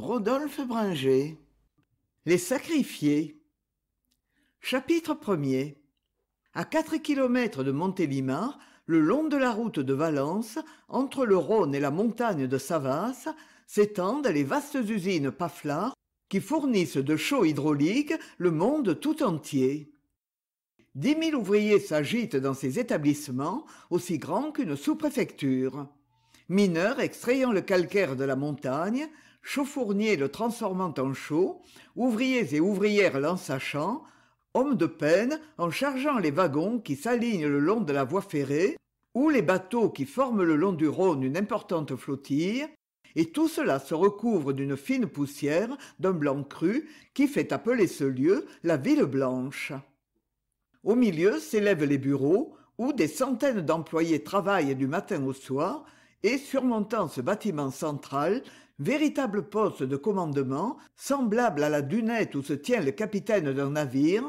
Rodolphe Bringer Les sacrifiés Chapitre 1 À quatre kilomètres de Montélimar, le long de la route de Valence, entre le Rhône et la montagne de Savas, s'étendent les vastes usines Paflard qui fournissent de chaux hydraulique le monde tout entier. Dix mille ouvriers s'agitent dans ces établissements, aussi grands qu'une sous-préfecture. Mineurs extrayant le calcaire de la montagne, chauffourniers le transformant en chaux ouvriers et ouvrières l'ensachant hommes de peine en chargeant les wagons qui s'alignent le long de la voie ferrée ou les bateaux qui forment le long du rhône une importante flottille et tout cela se recouvre d'une fine poussière d'un blanc cru qui fait appeler ce lieu la ville blanche au milieu s'élèvent les bureaux où des centaines d'employés travaillent du matin au soir et surmontant ce bâtiment central véritable poste de commandement semblable à la dunette où se tient le capitaine d'un navire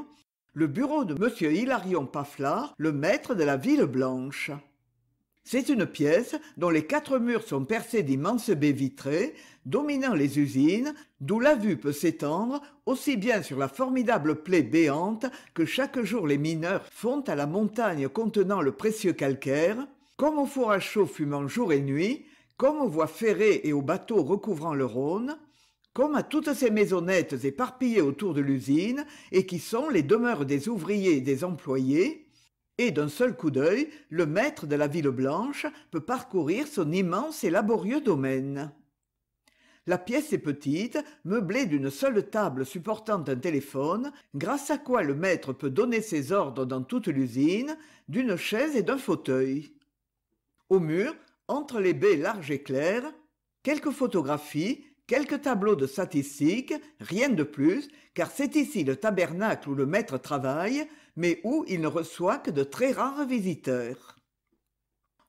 le bureau de m hilarion paflard le maître de la ville blanche c'est une pièce dont les quatre murs sont percés d'immenses baies vitrées dominant les usines d'où la vue peut s'étendre aussi bien sur la formidable plaie béante que chaque jour les mineurs font à la montagne contenant le précieux calcaire comme au four à chaud fumant jour et nuit comme aux voies ferrées et aux bateaux recouvrant le rhône comme à toutes ces maisonnettes éparpillées autour de l'usine et qui sont les demeures des ouvriers et des employés et d'un seul coup d'œil le maître de la ville blanche peut parcourir son immense et laborieux domaine la pièce est petite meublée d'une seule table supportant un téléphone grâce à quoi le maître peut donner ses ordres dans toute l'usine d'une chaise et d'un fauteuil au mur entre les baies larges et claires quelques photographies quelques tableaux de statistiques rien de plus car c'est ici le tabernacle où le maître travaille mais où il ne reçoit que de très rares visiteurs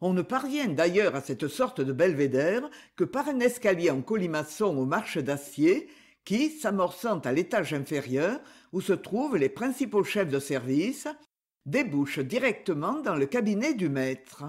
on ne parvient d'ailleurs à cette sorte de belvédère que par un escalier en colimaçon aux marches d'acier qui, s'amorçant à l'étage inférieur, où se trouvent les principaux chefs de service, débouche directement dans le cabinet du maître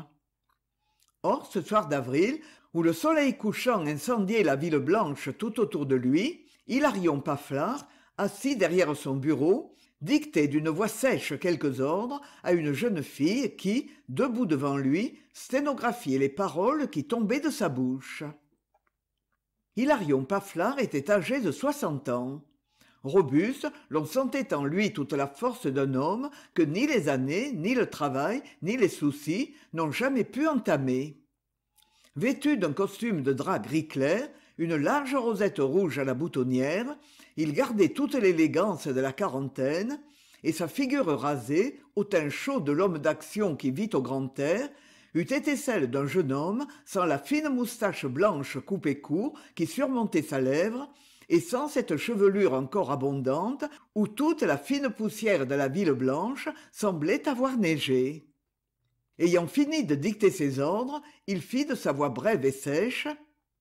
or ce soir d'avril où le soleil couchant incendiait la ville blanche tout autour de lui hilarion paflard assis derrière son bureau dictait d'une voix sèche quelques ordres à une jeune fille qui debout devant lui sténographiait les paroles qui tombaient de sa bouche hilarion paflard était âgé de soixante ans robuste l'on sentait en lui toute la force d'un homme que ni les années ni le travail ni les soucis n'ont jamais pu entamer vêtu d'un costume de drap gris clair une large rosette rouge à la boutonnière il gardait toute l'élégance de la quarantaine et sa figure rasée au teint chaud de l'homme d'action qui vit au grand air eût été celle d'un jeune homme sans la fine moustache blanche coupée court qui surmontait sa lèvre et sans cette chevelure encore abondante où toute la fine poussière de la ville blanche semblait avoir neigé ayant fini de dicter ses ordres il fit de sa voix brève et sèche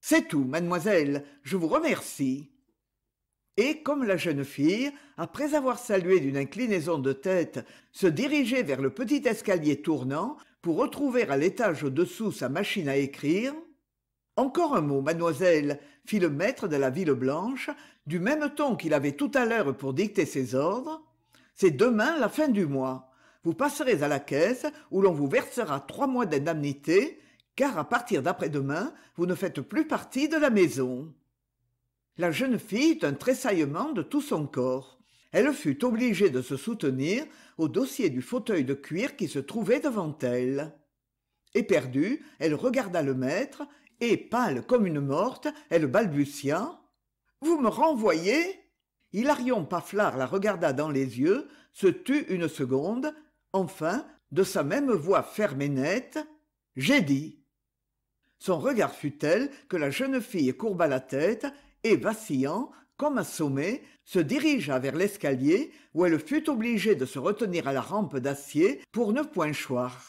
c'est tout mademoiselle je vous remercie et comme la jeune fille après avoir salué d'une inclinaison de tête se dirigeait vers le petit escalier tournant pour retrouver à l'étage au-dessous sa machine à écrire encore un mot mademoiselle fit le maître de la ville blanche du même ton qu'il avait tout à l'heure pour dicter ses ordres c'est demain la fin du mois vous passerez à la caisse où l'on vous versera trois mois d'indemnité car à partir d'après-demain vous ne faites plus partie de la maison la jeune fille eut un tressaillement de tout son corps elle fut obligée de se soutenir au dossier du fauteuil de cuir qui se trouvait devant elle éperdue elle regarda le maître et pâle comme une morte elle balbutia vous me renvoyez hilarion paflard la regarda dans les yeux se tut une seconde enfin de sa même voix ferme et nette j'ai dit son regard fut tel que la jeune fille courba la tête et vacillant comme assommée se dirigea vers l'escalier où elle fut obligée de se retenir à la rampe d'acier pour ne point choir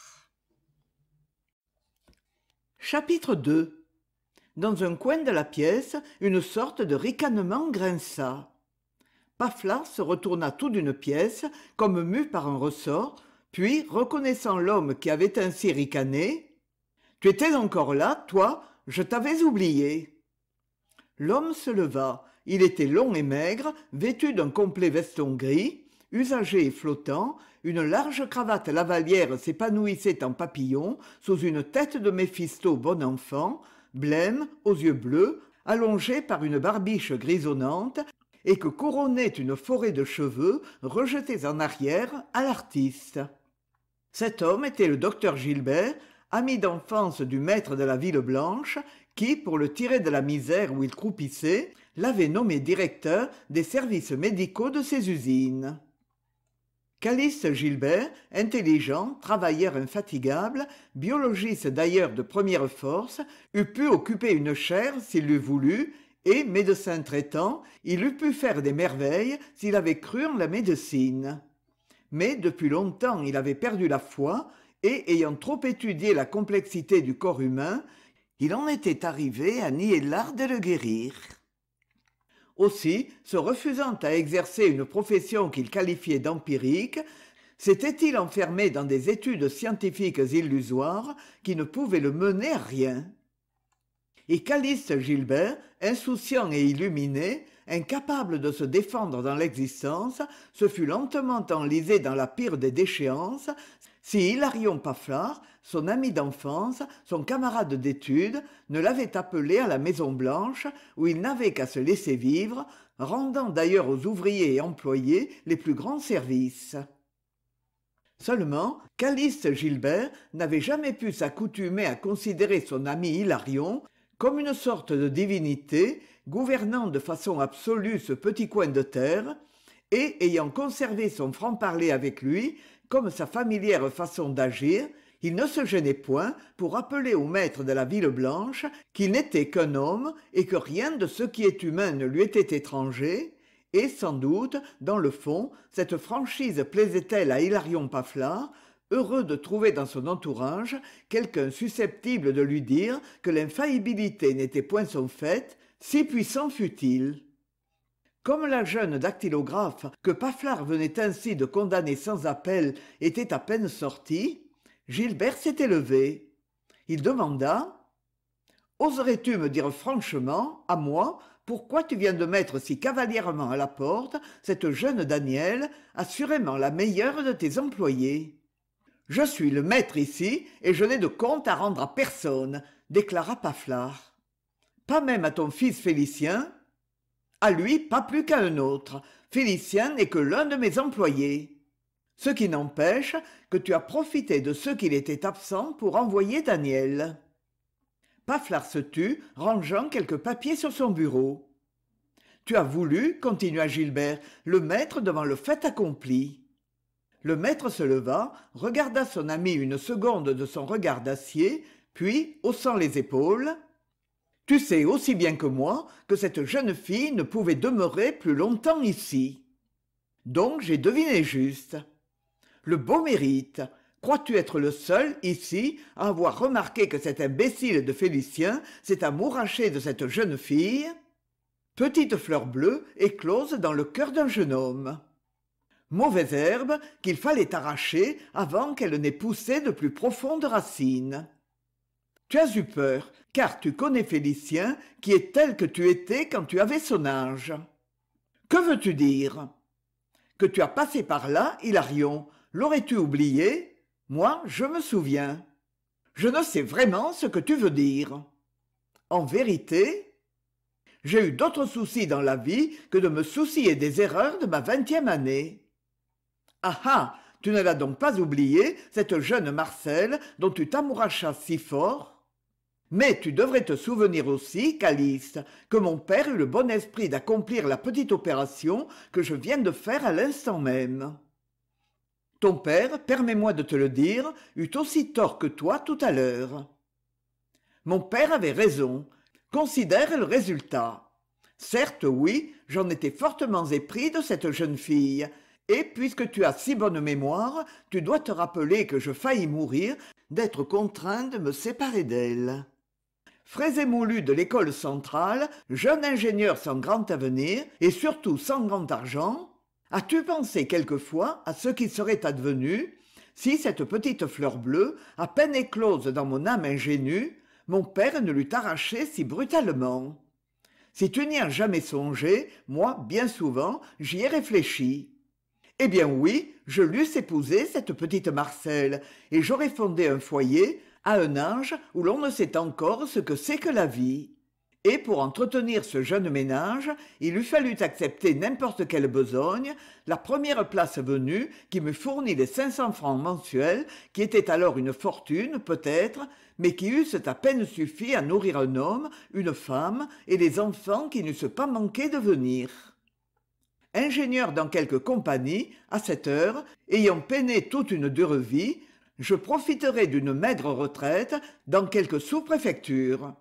chapitre dans un coin de la pièce une sorte de ricanement grinça paflas se retourna tout d'une pièce comme mu par un ressort puis reconnaissant l'homme qui avait ainsi ricané tu étais encore là toi je t'avais oublié l'homme se leva il était long et maigre vêtu d'un complet veston gris usagé et flottant, une large cravate lavalière s'épanouissait en papillon sous une tête de Méphisto bon enfant, blême, aux yeux bleus, allongé par une barbiche grisonnante, et que couronnait une forêt de cheveux rejetés en arrière à l'artiste. Cet homme était le docteur Gilbert, ami d'enfance du maître de la ville blanche, qui, pour le tirer de la misère où il croupissait, l'avait nommé directeur des services médicaux de ses usines. Calice gilbert intelligent travailleur infatigable biologiste d'ailleurs de première force eût pu occuper une chaire s'il l'eût voulu et médecin traitant il eût pu faire des merveilles s'il avait cru en la médecine mais depuis longtemps il avait perdu la foi et ayant trop étudié la complexité du corps humain il en était arrivé à nier l'art de le guérir aussi, se refusant à exercer une profession qu'il qualifiait d'empirique, s'était-il enfermé dans des études scientifiques illusoires qui ne pouvaient le mener à rien Et Calyste Gilbert, insouciant et illuminé, incapable de se défendre dans l'existence, se fut lentement enlisé dans la pire des déchéances, si hilarion paflard son ami d'enfance son camarade d'études ne l'avait appelé à la maison-blanche où il n'avait qu'à se laisser vivre rendant d'ailleurs aux ouvriers et employés les plus grands services seulement calyste gilbert n'avait jamais pu s'accoutumer à considérer son ami hilarion comme une sorte de divinité gouvernant de façon absolue ce petit coin de terre et ayant conservé son franc-parler avec lui comme sa familière façon d'agir il ne se gênait point pour appeler au maître de la ville blanche qu'il n'était qu'un homme et que rien de ce qui est humain ne lui était étranger et sans doute dans le fond cette franchise plaisait elle à hilarion paflard heureux de trouver dans son entourage quelqu'un susceptible de lui dire que l'infaillibilité n'était point son fait si puissant fut-il comme la jeune dactylographe que paflard venait ainsi de condamner sans appel était à peine sortie Gilbert s'était levé il demanda oserais tu me dire franchement à moi pourquoi tu viens de mettre si cavalièrement à la porte cette jeune Danielle, assurément la meilleure de tes employés ?»« je suis le maître ici et je n'ai de compte à rendre à personne déclara paflard pas même à ton fils félicien à lui pas plus qu'à un autre félicien n'est que l'un de mes employés ce qui n'empêche que tu as profité de ce qu'il était absent pour envoyer daniel paflard se tut rangeant quelques papiers sur son bureau tu as voulu continua gilbert le mettre devant le fait accompli le maître se leva regarda son ami une seconde de son regard d'acier puis haussant les épaules tu sais aussi bien que moi que cette jeune fille ne pouvait demeurer plus longtemps ici donc j'ai deviné juste le beau mérite crois-tu être le seul ici à avoir remarqué que cet imbécile de félicien s'est amouraché de cette jeune fille petite fleur bleue éclose dans le cœur d'un jeune homme mauvaise herbe qu'il fallait arracher avant qu'elle n'ait poussé de plus profondes racines tu as eu peur car tu connais félicien qui est tel que tu étais quand tu avais son âge que veux-tu dire que tu as passé par là hilarion l'aurais-tu oublié moi je me souviens je ne sais vraiment ce que tu veux dire en vérité j'ai eu d'autres soucis dans la vie que de me soucier des erreurs de ma vingtième année. Ah ah Tu ne l'as donc pas oublié, cette jeune Marcel dont tu t'amourachas si fort mais tu devrais te souvenir aussi calyste que mon père eut le bon esprit d'accomplir la petite opération que je viens de faire à l'instant même ton père permets-moi de te le dire eut aussi tort que toi tout à l'heure mon père avait raison considère le résultat certes oui j'en étais fortement épris de cette jeune fille et puisque tu as si bonne mémoire tu dois te rappeler que je faillis mourir d'être contraint de me séparer d'elle frais moulu de l'école centrale, jeune ingénieur sans grand avenir et surtout sans grand argent, as-tu pensé quelquefois à ce qui serait advenu si cette petite fleur bleue, à peine éclose dans mon âme ingénue, mon père ne l'eût arrachée si brutalement Si tu n'y as jamais songé, moi, bien souvent, j'y ai réfléchi. Eh bien oui, je l'eusse épousée, cette petite Marcelle, et j'aurais fondé un foyer à un âge où l'on ne sait encore ce que c'est que la vie et pour entretenir ce jeune ménage il eût fallu accepter n'importe quelle besogne la première place venue qui m'eût fourni les cinq cents francs mensuels qui étaient alors une fortune peut-être mais qui eussent à peine suffi à nourrir un homme une femme et les enfants qui n'eussent pas manqué de venir ingénieur dans quelque compagnie à cette heure ayant peiné toute une dure vie je profiterai d'une maigre retraite dans quelque sous-préfecture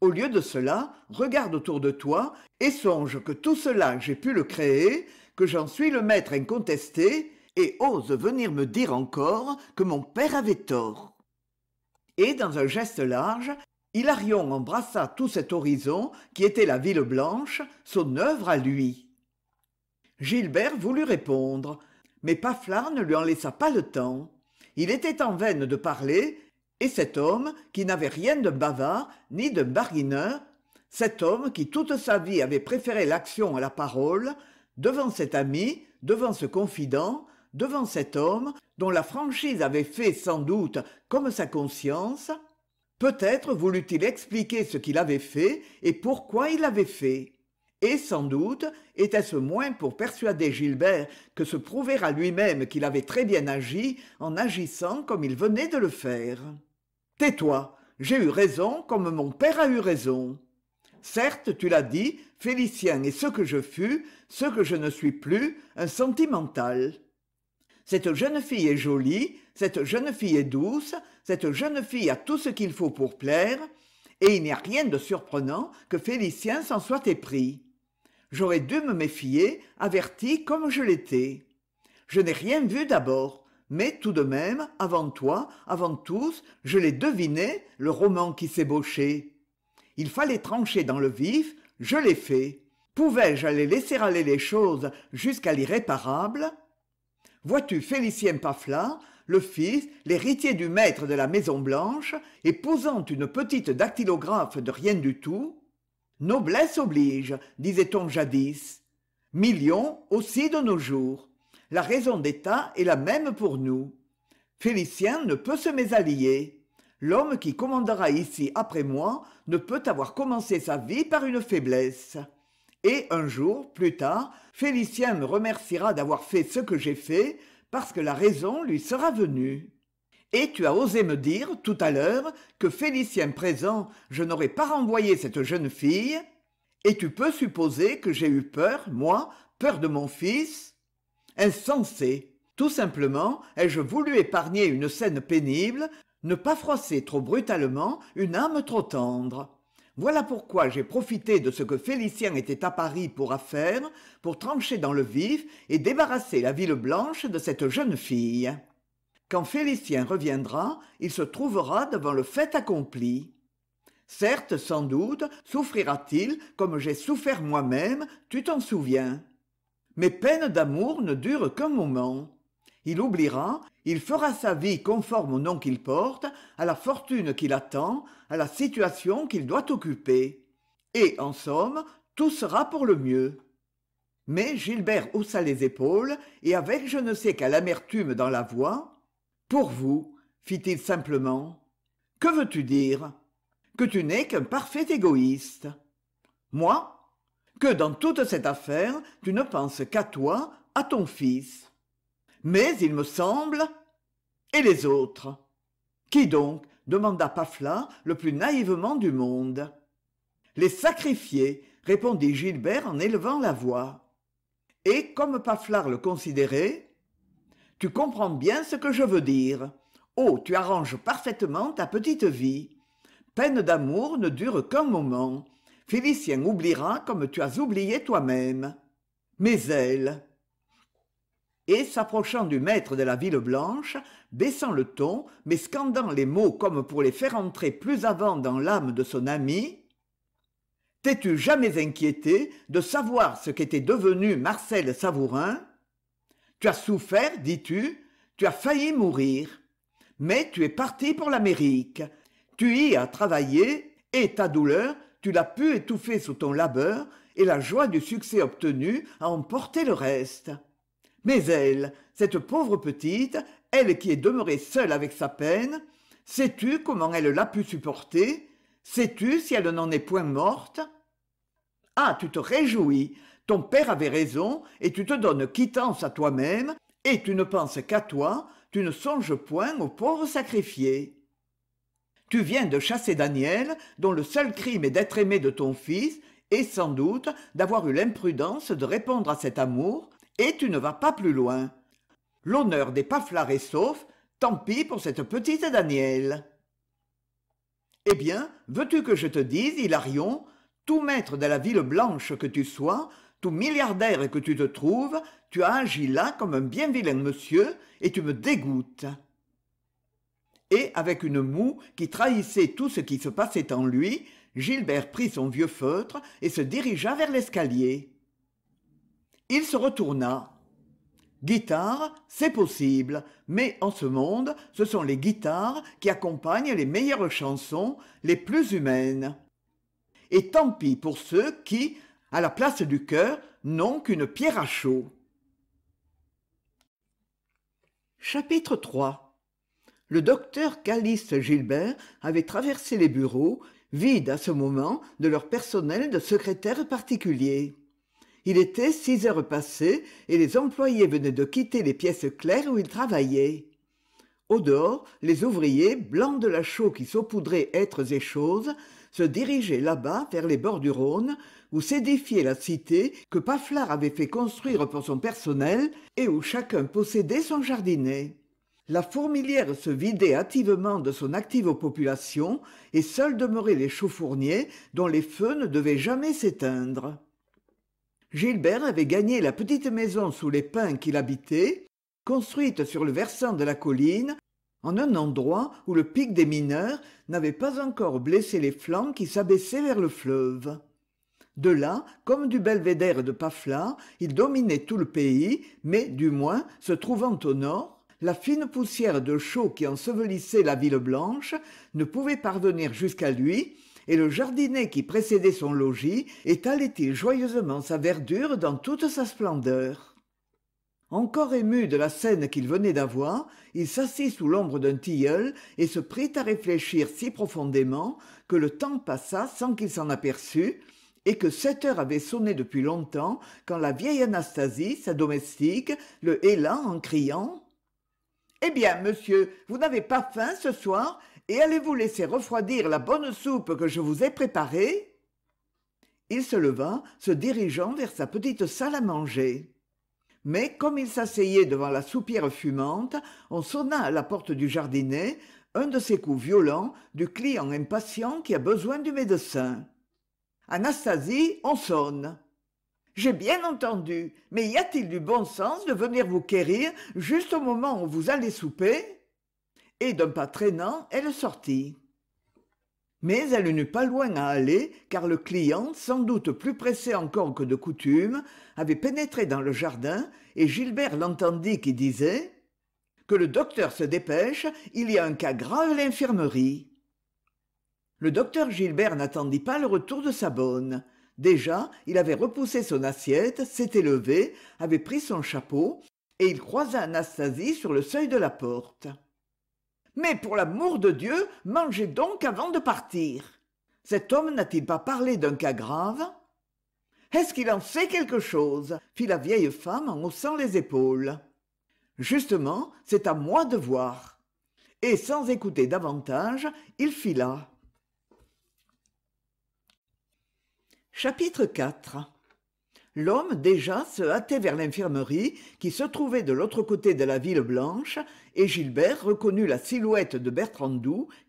au lieu de cela regarde autour de toi et songe que tout cela j'ai pu le créer que j'en suis le maître incontesté et ose venir me dire encore que mon père avait tort et dans un geste large hilarion embrassa tout cet horizon qui était la ville blanche son œuvre à lui gilbert voulut répondre mais paflard ne lui en laissa pas le temps il était en veine de parler et cet homme qui n'avait rien de bavard ni de barguineur cet homme qui toute sa vie avait préféré l'action à la parole devant cet ami devant ce confident devant cet homme dont la franchise avait fait sans doute comme sa conscience peut-être voulut-il expliquer ce qu'il avait fait et pourquoi il l'avait fait et sans doute était-ce moins pour persuader gilbert que se prouver à lui-même qu'il avait très bien agi en agissant comme il venait de le faire tais-toi j'ai eu raison comme mon père a eu raison certes tu l'as dit félicien est ce que je fus ce que je ne suis plus un sentimental cette jeune fille est jolie cette jeune fille est douce cette jeune fille a tout ce qu'il faut pour plaire et il n'y a rien de surprenant que félicien s'en soit épris j'aurais dû me méfier averti comme je l'étais je n'ai rien vu d'abord mais tout de même avant toi avant tous je l'ai deviné le roman qui s'ébauchait il fallait trancher dans le vif je l'ai fait pouvais-je aller laisser aller les choses jusqu'à l'irréparable vois-tu félicien Pafla, le fils, l'héritier du maître de la Maison Blanche, épousant une petite dactylographe de rien du tout, noblesse oblige disait-on jadis millions aussi de nos jours la raison d'état est la même pour nous félicien ne peut se mésallier l'homme qui commandera ici après moi ne peut avoir commencé sa vie par une faiblesse et un jour plus tard félicien me remerciera d'avoir fait ce que j'ai fait parce que la raison lui sera venue et tu as osé me dire tout à l'heure que félicien présent je n'aurais pas renvoyé cette jeune fille et tu peux supposer que j'ai eu peur moi peur de mon fils Insensé tout simplement ai-je voulu épargner une scène pénible ne pas froisser trop brutalement une âme trop tendre voilà pourquoi j'ai profité de ce que félicien était à paris pour affaire, pour trancher dans le vif et débarrasser la ville blanche de cette jeune fille quand félicien reviendra il se trouvera devant le fait accompli certes sans doute souffrira t il comme j'ai souffert moi-même tu t'en souviens mes peines d'amour ne durent qu'un moment il oubliera il fera sa vie conforme au nom qu'il porte à la fortune qu'il attend, à la situation qu'il doit occuper et en somme tout sera pour le mieux mais gilbert haussa les épaules et avec je ne sais quelle amertume dans la voix pour vous, fit-il simplement. Que veux-tu dire Que tu n'es qu'un parfait égoïste. Moi Que dans toute cette affaire, tu ne penses qu'à toi, à ton fils. Mais il me semble. Et les autres Qui donc demanda Pafla le plus naïvement du monde. Les sacrifiés, répondit Gilbert en élevant la voix. Et comme paflar le considérait, tu comprends bien ce que je veux dire oh tu arranges parfaitement ta petite vie peine d'amour ne dure qu'un moment félicien oubliera comme tu as oublié toi-même mais elle et s'approchant du maître de la ville blanche baissant le ton mais scandant les mots comme pour les faire entrer plus avant dans l'âme de son ami t'es-tu jamais inquiété de savoir ce qu'était devenu marcel savourin tu as souffert, dis-tu, tu as failli mourir. Mais tu es parti pour l'Amérique. Tu y as travaillé, et ta douleur, tu l'as pu étouffer sous ton labeur, et la joie du succès obtenu a emporté le reste. Mais elle, cette pauvre petite, elle qui est demeurée seule avec sa peine, sais-tu comment elle l'a pu supporter Sais-tu si elle n'en est point morte Ah, tu te réjouis ton père avait raison et tu te donnes quittance à toi-même et tu ne penses qu'à toi, tu ne songes point au pauvre sacrifié. Tu viens de chasser Daniel, dont le seul crime est d'être aimé de ton fils, et sans doute d'avoir eu l'imprudence de répondre à cet amour, et tu ne vas pas plus loin. L'honneur des pas est sauf, tant pis pour cette petite Daniel. Eh bien, veux-tu que je te dise, Hilarion, tout maître de la ville blanche que tu sois, tout milliardaire que tu te trouves tu as agi là comme un bien vilain monsieur et tu me dégoûtes et avec une moue qui trahissait tout ce qui se passait en lui gilbert prit son vieux feutre et se dirigea vers l'escalier il se retourna Guitare, c'est possible, mais en ce monde, ce sont les guitares qui accompagnent les meilleures chansons, les plus humaines. Et tant pis pour ceux qui, à la place du cœur non qu'une pierre à chaud chapitre iii le docteur Calyste gilbert avait traversé les bureaux vides à ce moment de leur personnel de secrétaire particulier. il était six heures passées et les employés venaient de quitter les pièces claires où ils travaillaient au dehors les ouvriers blancs de la chaux qui saupoudrait êtres et choses se dirigeaient là-bas vers les bords du rhône où s'édifiait la cité que Paflard avait fait construire pour son personnel et où chacun possédait son jardinet. La fourmilière se vidait activement de son active population et seuls demeuraient les chauffourniers dont les feux ne devaient jamais s'éteindre. Gilbert avait gagné la petite maison sous les pins qu'il habitait, construite sur le versant de la colline, en un endroit où le pic des mineurs n'avait pas encore blessé les flancs qui s'abaissaient vers le fleuve de là comme du belvédère de pafla il dominait tout le pays mais du moins se trouvant au nord la fine poussière de chaux qui ensevelissait la ville blanche ne pouvait parvenir jusqu'à lui et le jardinet qui précédait son logis étalait-il joyeusement sa verdure dans toute sa splendeur encore ému de la scène qu'il venait d'avoir, il s'assit sous l'ombre d'un tilleul et se prit à réfléchir si profondément que le temps passa sans qu'il s'en aperçût, et que sept heures avaient sonné depuis longtemps quand la vieille anastasie sa domestique le héla en criant eh bien monsieur vous n'avez pas faim ce soir et allez-vous laisser refroidir la bonne soupe que je vous ai préparée il se leva se dirigeant vers sa petite salle à manger mais comme il s'asseyait devant la soupière fumante on sonna à la porte du jardinet un de ces coups violents du client impatient qui a besoin du médecin anastasie on sonne j'ai bien entendu mais y a-t-il du bon sens de venir vous quérir juste au moment où vous allez souper et d'un pas traînant elle sortit mais elle n'eut pas loin à aller car le client sans doute plus pressé encore que de coutume avait pénétré dans le jardin et gilbert l'entendit qui disait que le docteur se dépêche il y a un cas grave à l'infirmerie le docteur gilbert n'attendit pas le retour de sa bonne déjà il avait repoussé son assiette s'était levé avait pris son chapeau et il croisa anastasie sur le seuil de la porte mais pour l'amour de dieu mangez donc avant de partir cet homme n'a-t-il pas parlé d'un cas grave est-ce qu'il en sait quelque chose fit la vieille femme en haussant les épaules justement c'est à moi de voir et sans écouter davantage il fila chapitre iv l'homme déjà se hâtait vers l'infirmerie qui se trouvait de l'autre côté de la ville blanche et gilbert reconnut la silhouette de bertrand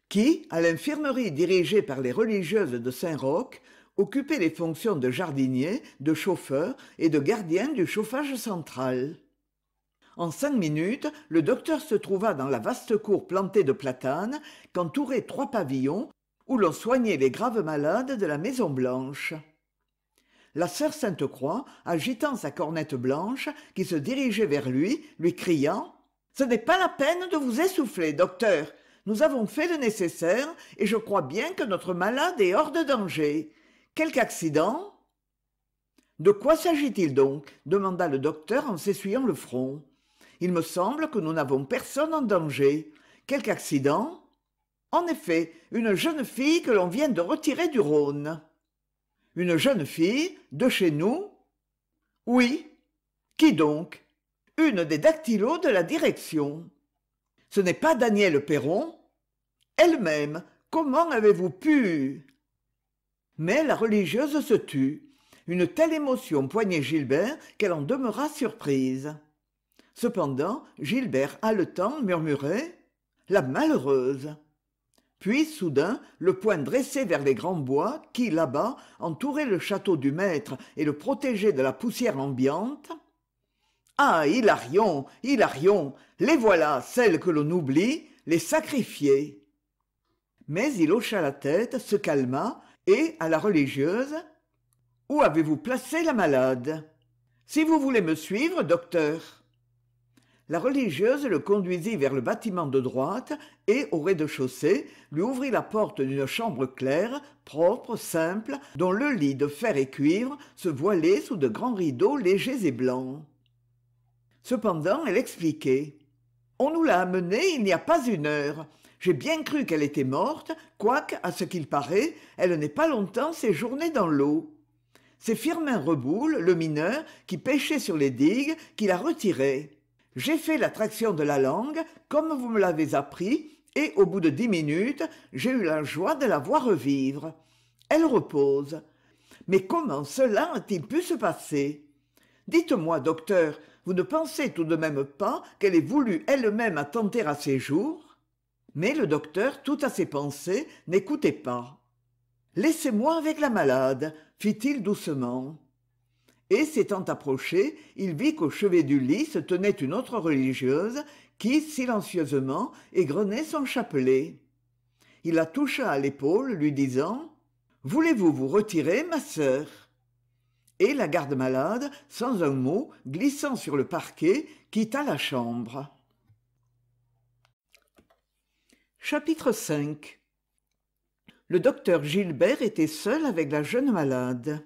qui à l'infirmerie dirigée par les religieuses de saint-roch occupait les fonctions de jardinier de chauffeur et de gardien du chauffage central en cinq minutes le docteur se trouva dans la vaste cour plantée de platanes qu'entouraient trois pavillons où l'on soignait les graves malades de la maison blanche la sœur sainte-croix agitant sa cornette blanche qui se dirigeait vers lui lui criant ce n'est pas la peine de vous essouffler docteur nous avons fait le nécessaire et je crois bien que notre malade est hors de danger quelque accident de quoi s'agit-il donc demanda le docteur en s'essuyant le front il me semble que nous n'avons personne en danger quelque accident en effet une jeune fille que l'on vient de retirer du rhône une jeune fille de chez nous oui qui donc une des dactylos de la direction ce n'est pas daniel perron elle-même comment avez-vous pu mais la religieuse se tut une telle émotion poignait gilbert qu'elle en demeura surprise cependant gilbert haletant murmurait la malheureuse puis soudain le poing dressé vers les grands bois qui là-bas entouraient le château du maître et le protégeaient de la poussière ambiante ah hilarion hilarion les voilà celles que l'on oublie les sacrifiées mais il hocha la tête se calma et à la religieuse où avez-vous placé la malade si vous voulez me suivre docteur la religieuse le conduisit vers le bâtiment de droite et au rez-de-chaussée lui ouvrit la porte d'une chambre claire propre simple dont le lit de fer et cuivre se voilait sous de grands rideaux légers et blancs cependant elle expliquait on nous l'a amenée il n'y a pas une heure j'ai bien cru qu'elle était morte quoique à ce qu'il paraît elle n'ait pas longtemps séjourné dans l'eau c'est firmin reboul le mineur qui pêchait sur les digues qui la retirait j'ai fait la traction de la langue comme vous me l'avez appris et au bout de dix minutes j'ai eu la joie de la voir revivre elle repose mais comment cela a-t-il pu se passer dites-moi docteur vous ne pensez tout de même pas qu'elle ait voulu elle-même attenter à ses jours mais le docteur tout à ses pensées n'écoutait pas laissez-moi avec la malade fit-il doucement et s'étant approché il vit qu'au chevet du lit se tenait une autre religieuse qui silencieusement égrenait son chapelet il la toucha à l'épaule lui disant voulez-vous vous retirer ma sœur et la garde-malade sans un mot glissant sur le parquet quitta la chambre chapitre v le docteur gilbert était seul avec la jeune malade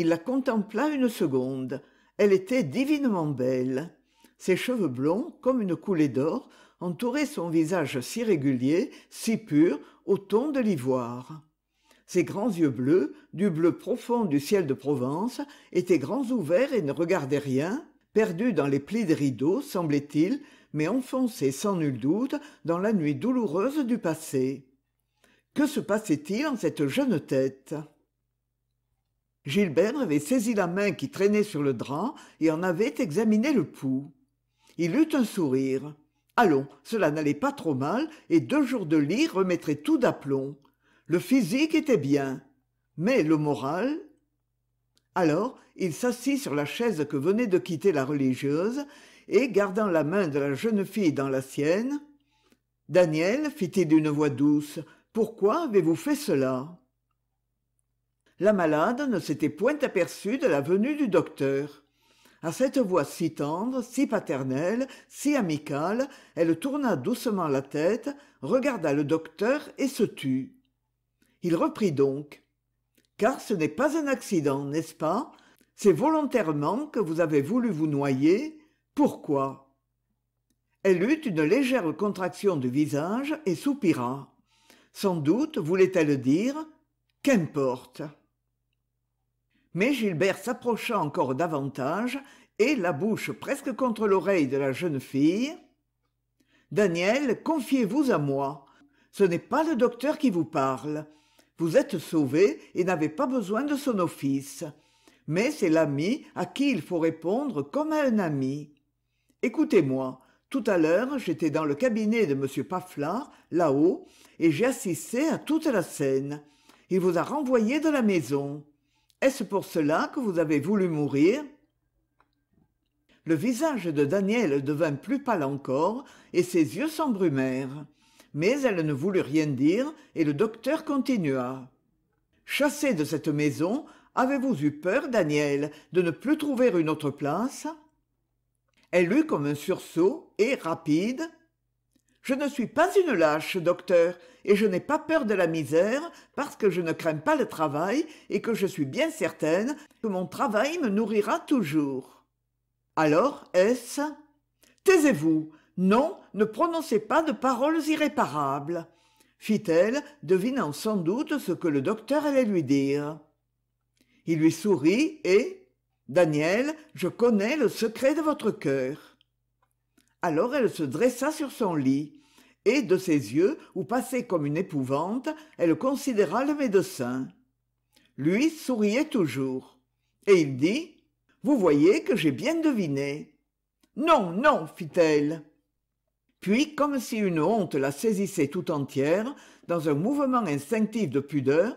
il la contempla une seconde elle était divinement belle ses cheveux blonds comme une coulée d'or entouraient son visage si régulier si pur au ton de l'ivoire ses grands yeux bleus du bleu profond du ciel de provence étaient grands ouverts et ne regardaient rien perdus dans les plis des rideaux semblait-il mais enfoncés sans nul doute dans la nuit douloureuse du passé que se passait-il en cette jeune tête Gilbert avait saisi la main qui traînait sur le drap et en avait examiné le pouls il eut un sourire allons cela n'allait pas trop mal et deux jours de lit remettraient tout d'aplomb le physique était bien mais le moral alors il s'assit sur la chaise que venait de quitter la religieuse et gardant la main de la jeune fille dans la sienne daniel fit-il d'une voix douce pourquoi avez-vous fait cela la malade ne s'était point aperçue de la venue du docteur À cette voix si tendre si paternelle si amicale elle tourna doucement la tête regarda le docteur et se tut il reprit donc car ce n'est pas un accident n'est-ce pas c'est volontairement que vous avez voulu vous noyer pourquoi elle eut une légère contraction du visage et soupira sans doute voulait-elle dire qu'importe mais gilbert s'approcha encore davantage et la bouche presque contre l'oreille de la jeune fille daniel confiez-vous à moi ce n'est pas le docteur qui vous parle vous êtes sauvé et n'avez pas besoin de son office mais c'est l'ami à qui il faut répondre comme à un ami écoutez-moi tout à l'heure j'étais dans le cabinet de m paflard là-haut et j'ai assisté à toute la scène il vous a renvoyé de la maison est-ce pour cela que vous avez voulu mourir le visage de daniel devint plus pâle encore et ses yeux s'embrumèrent mais elle ne voulut rien dire et le docteur continua chassé de cette maison avez-vous eu peur daniel de ne plus trouver une autre place elle eut comme un sursaut et rapide je ne suis pas une lâche docteur et je n'ai pas peur de la misère parce que je ne crains pas le travail et que je suis bien certaine que mon travail me nourrira toujours. Alors, est-ce Taisez-vous. Non, ne prononcez pas de paroles irréparables, fit-elle, devinant sans doute ce que le docteur allait lui dire. Il lui sourit et Daniel, je connais le secret de votre cœur. Alors elle se dressa sur son lit de ses yeux où passait comme une épouvante elle considéra le médecin lui souriait toujours et il dit vous voyez que j'ai bien deviné non non fit-elle puis comme si une honte la saisissait tout entière dans un mouvement instinctif de pudeur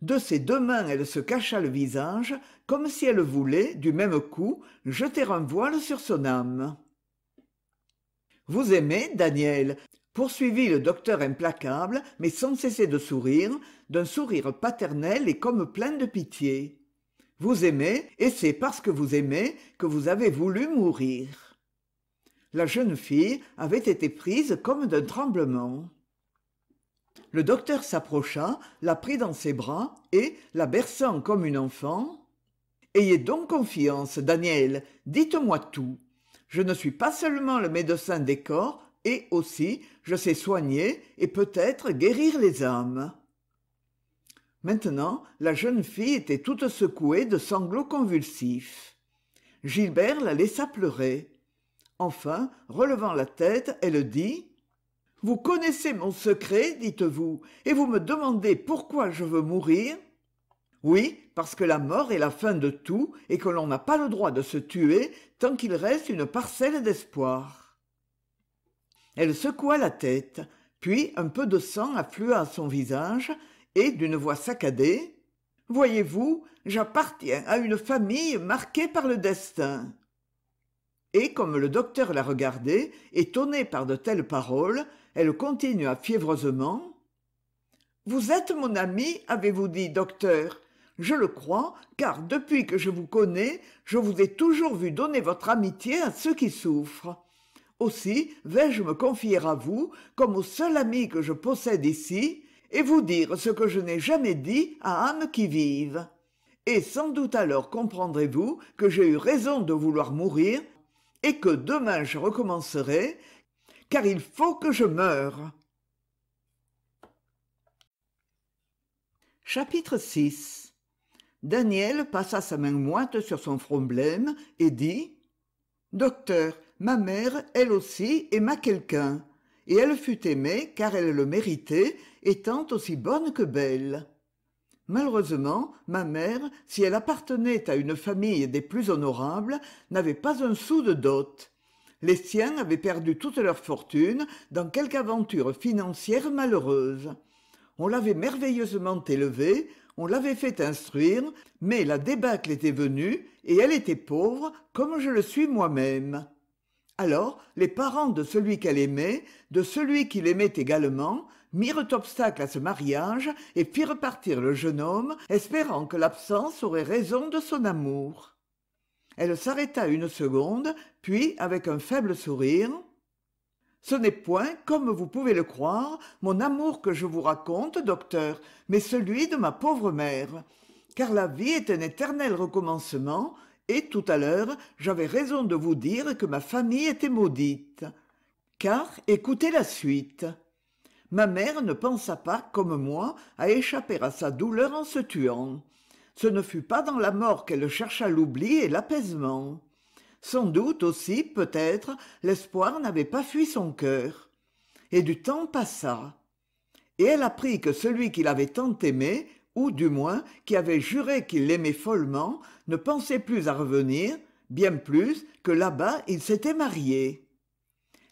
de ses deux mains elle se cacha le visage comme si elle voulait du même coup jeter un voile sur son âme vous aimez daniel poursuivit le docteur implacable mais sans cesser de sourire d'un sourire paternel et comme plein de pitié vous aimez et c'est parce que vous aimez que vous avez voulu mourir la jeune fille avait été prise comme d'un tremblement le docteur s'approcha la prit dans ses bras et la berçant comme une enfant ayez donc confiance daniel dites-moi tout je ne suis pas seulement le médecin des corps et aussi je sais soigner et peut-être guérir les âmes maintenant la jeune fille était toute secouée de sanglots convulsifs gilbert la laissa pleurer enfin relevant la tête elle dit vous connaissez mon secret dites-vous et vous me demandez pourquoi je veux mourir oui parce que la mort est la fin de tout et que l'on n'a pas le droit de se tuer tant qu'il reste une parcelle d'espoir elle secoua la tête puis un peu de sang afflua à son visage et d'une voix saccadée voyez-vous j'appartiens à une famille marquée par le destin et comme le docteur la regardait étonné par de telles paroles elle continua fiévreusement vous êtes mon ami avez-vous dit docteur je le crois car depuis que je vous connais je vous ai toujours vu donner votre amitié à ceux qui souffrent aussi vais-je me confier à vous comme au seul ami que je possède ici et vous dire ce que je n'ai jamais dit à âme qui vive et sans doute alors comprendrez-vous que j'ai eu raison de vouloir mourir et que demain je recommencerai car il faut que je meure chapitre 6 daniel passa sa main moite sur son front blême et dit docteur Ma mère, elle aussi, aima quelqu'un, et elle fut aimée car elle le méritait, étant aussi bonne que belle. Malheureusement, ma mère, si elle appartenait à une famille des plus honorables, n'avait pas un sou de dot. Les siens avaient perdu toute leur fortune dans quelque aventure financière malheureuse. On l'avait merveilleusement élevée, on l'avait fait instruire, mais la débâcle était venue et elle était pauvre comme je le suis moi-même alors les parents de celui qu'elle aimait de celui qui l'aimait également mirent obstacle à ce mariage et firent partir le jeune homme espérant que l'absence aurait raison de son amour elle s'arrêta une seconde puis avec un faible sourire ce n'est point comme vous pouvez le croire mon amour que je vous raconte docteur mais celui de ma pauvre mère car la vie est un éternel recommencement et tout à l'heure j'avais raison de vous dire que ma famille était maudite car écoutez la suite ma mère ne pensa pas comme moi à échapper à sa douleur en se tuant ce ne fut pas dans la mort qu'elle chercha l'oubli et l'apaisement sans doute aussi peut-être l'espoir n'avait pas fui son cœur et du temps passa et elle apprit que celui qui l'avait tant aimé, » ou du moins qui avait juré qu'il l'aimait follement, ne pensait plus à revenir, bien plus que là-bas il s'était marié.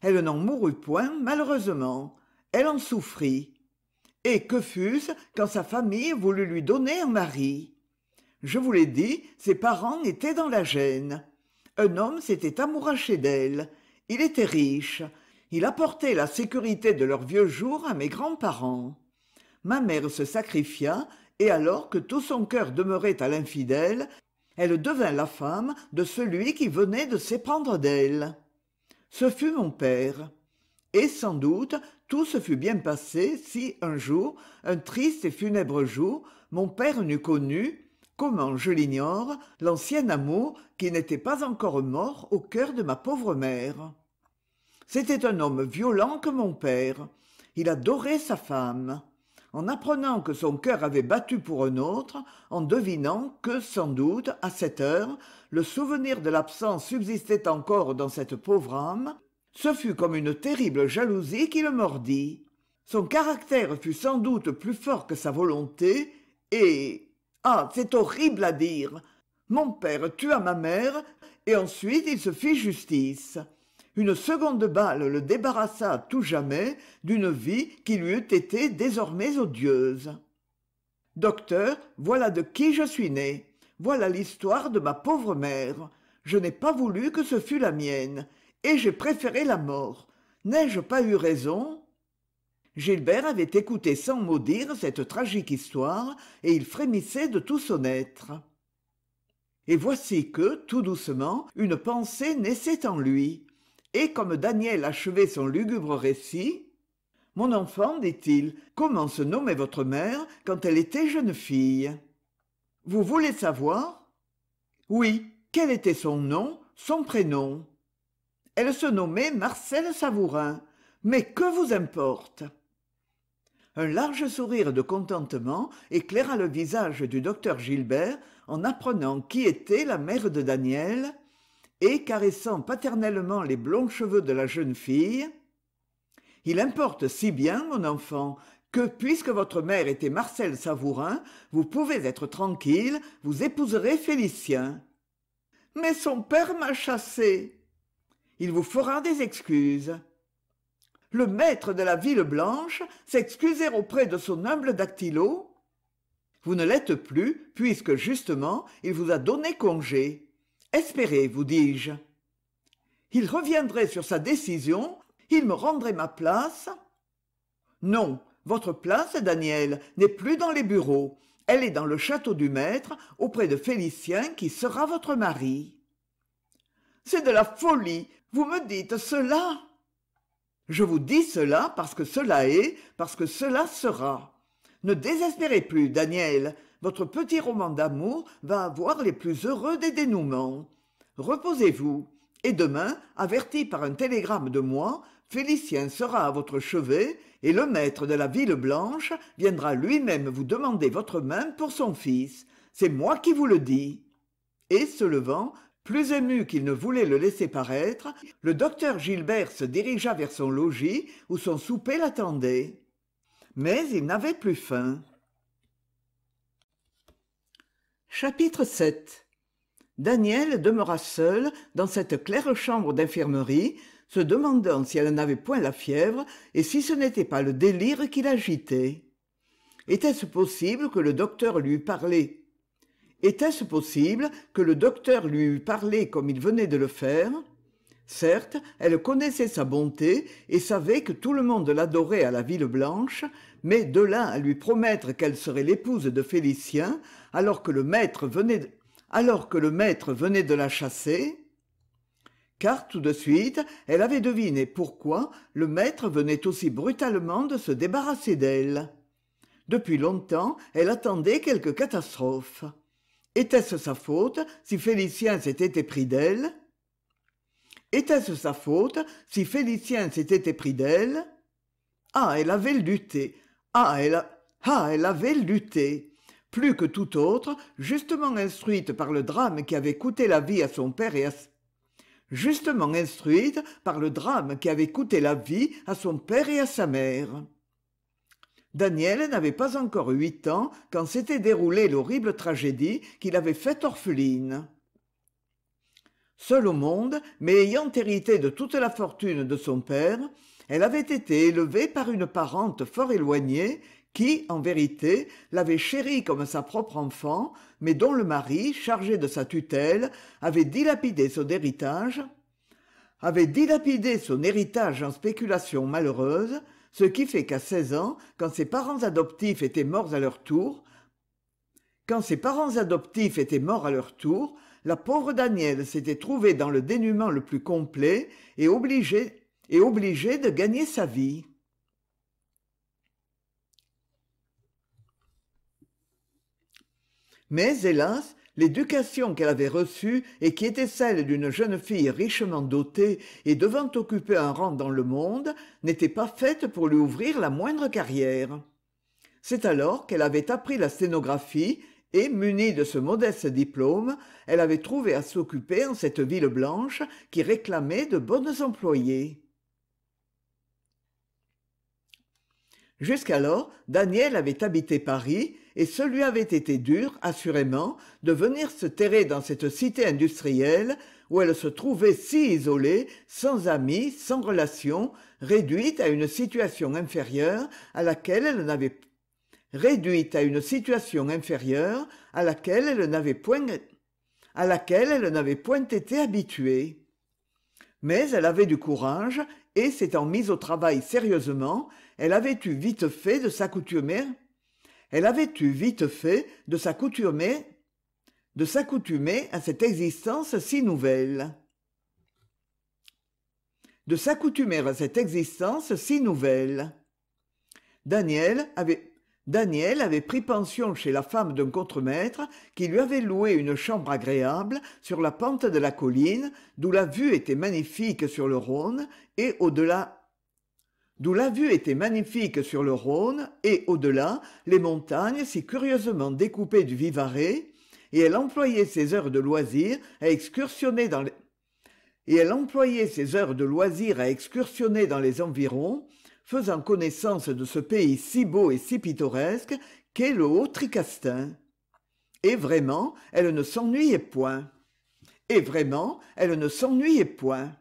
Elle n'en mourut point, malheureusement. Elle en souffrit. Et que fût-ce quand sa famille voulut lui donner un mari Je vous l'ai dit, ses parents étaient dans la gêne. Un homme s'était amouraché d'elle. Il était riche. Il apportait la sécurité de leurs vieux jours à mes grands-parents. Ma mère se sacrifia et alors que tout son cœur demeurait à l'infidèle elle devint la femme de celui qui venait de s'éprendre d'elle ce fut mon père et sans doute tout se fut bien passé si un jour un triste et funèbre jour mon père n'eût connu comment je l'ignore l'ancien amour qui n'était pas encore mort au cœur de ma pauvre mère c'était un homme violent que mon père il adorait sa femme en apprenant que son cœur avait battu pour un autre en devinant que sans doute à cette heure le souvenir de l'absence subsistait encore dans cette pauvre âme ce fut comme une terrible jalousie qui le mordit son caractère fut sans doute plus fort que sa volonté et ah c'est horrible à dire mon père tua ma mère et ensuite il se fit justice une seconde balle le débarrassa tout jamais d'une vie qui lui eût été désormais odieuse docteur voilà de qui je suis né voilà l'histoire de ma pauvre mère je n'ai pas voulu que ce fût la mienne et j'ai préféré la mort n'ai-je pas eu raison gilbert avait écouté sans mot dire cette tragique histoire et il frémissait de tout son être et voici que tout doucement une pensée naissait en lui et comme daniel achevait son lugubre récit mon enfant dit-il comment se nommait votre mère quand elle était jeune fille vous voulez savoir oui quel était son nom son prénom elle se nommait marcel savourin mais que vous importe un large sourire de contentement éclaira le visage du docteur gilbert en apprenant qui était la mère de daniel et caressant paternellement les blonds cheveux de la jeune fille il importe si bien mon enfant que puisque votre mère était marcel savourin vous pouvez être tranquille vous épouserez félicien mais son père m'a chassé. »« il vous fera des excuses le maître de la ville blanche s'excuser auprès de son humble dactylo vous ne l'êtes plus puisque justement il vous a donné congé espérez vous dis-je il reviendrait sur sa décision il me rendrait ma place non votre place daniel n'est plus dans les bureaux elle est dans le château du maître auprès de félicien qui sera votre mari c'est de la folie vous me dites cela je vous dis cela parce que cela est parce que cela sera ne désespérez plus daniel votre petit roman d'amour va avoir les plus heureux des dénouements reposez-vous et demain averti par un télégramme de moi félicien sera à votre chevet et le maître de la ville blanche viendra lui-même vous demander votre main pour son fils c'est moi qui vous le dis et se levant plus ému qu'il ne voulait le laisser paraître le docteur gilbert se dirigea vers son logis où son souper l'attendait mais il n'avait plus faim Chapitre 7 Daniel demeura seul dans cette claire chambre d'infirmerie, se demandant si elle n'avait point la fièvre et si ce n'était pas le délire qui l'agitait. Était-ce possible que le docteur lui eût parlé Était-ce possible que le docteur lui eût parlé comme il venait de le faire certes elle connaissait sa bonté et savait que tout le monde l'adorait à la ville blanche mais de là à lui promettre qu'elle serait l'épouse de félicien alors que le maître venait de... alors que le maître venait de la chasser car tout de suite elle avait deviné pourquoi le maître venait aussi brutalement de se débarrasser d'elle depuis longtemps elle attendait quelque catastrophe était-ce sa faute si félicien s'était épris d'elle était-ce sa faute si félicien s'était épris d'elle ah elle avait lutté ah elle ah elle avait lutté plus que tout autre justement instruite par le drame qui avait coûté la vie à son père et à justement instruite par le drame qui avait coûté la vie à son père et à sa mère Daniel n'avait pas encore huit ans quand s'était déroulée l'horrible tragédie qu'il avait faite orpheline seule au monde mais ayant hérité de toute la fortune de son père elle avait été élevée par une parente fort éloignée qui en vérité l'avait chérie comme sa propre enfant mais dont le mari chargé de sa tutelle avait dilapidé son héritage avait dilapidé son héritage en spéculation malheureuse, ce qui fait qu'à seize ans quand ses parents adoptifs étaient morts à leur tour quand ses parents adoptifs étaient morts à leur tour la pauvre Danielle s'était trouvée dans le dénûment le plus complet et et obligée de gagner sa vie mais hélas l'éducation qu'elle avait reçue et qui était celle d'une jeune fille richement dotée et devant occuper un rang dans le monde n'était pas faite pour lui ouvrir la moindre carrière c'est alors qu'elle avait appris la scénographie et munie de ce modeste diplôme elle avait trouvé à s'occuper en cette ville blanche qui réclamait de bonnes employées jusqu'alors daniel avait habité paris et ce lui avait été dur assurément de venir se terrer dans cette cité industrielle où elle se trouvait si isolée sans amis sans relations réduite à une situation inférieure à laquelle elle n'avait réduite à une situation inférieure à laquelle elle n'avait point à laquelle elle n'avait point été habituée. Mais elle avait du courage et s'étant mise au travail sérieusement, elle avait eu vite fait de s'accoutumer. Elle avait eu vite fait de s'accoutumer de s'accoutumer à cette existence si nouvelle. De s'accoutumer à cette existence si nouvelle. Daniel avait daniel avait pris pension chez la femme d'un contremaître qui lui avait loué une chambre agréable sur la pente de la colline d'où la vue était magnifique sur le rhône et au-delà les montagnes si curieusement découpées du vivarais et elle employait ses heures de loisir à excursionner dans les et elle employait ses heures de loisir à excursionner dans les environs faisant connaissance de ce pays si beau et si pittoresque qu'est le haut Tricastin. Et vraiment, elle ne s'ennuyait point. Et vraiment, elle ne s'ennuyait point.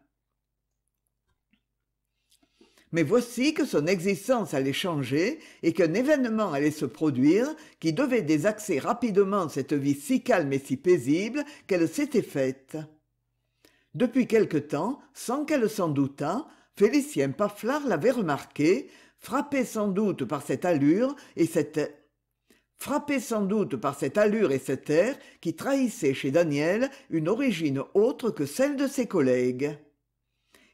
Mais voici que son existence allait changer et qu'un événement allait se produire qui devait désaxer rapidement cette vie si calme et si paisible qu'elle s'était faite. Depuis quelque temps, sans qu'elle s'en doutât, félicien paflard l'avait remarqué frappé sans doute par cette allure et cet frappé sans doute par cette allure et cet air qui trahissaient chez daniel une origine autre que celle de ses collègues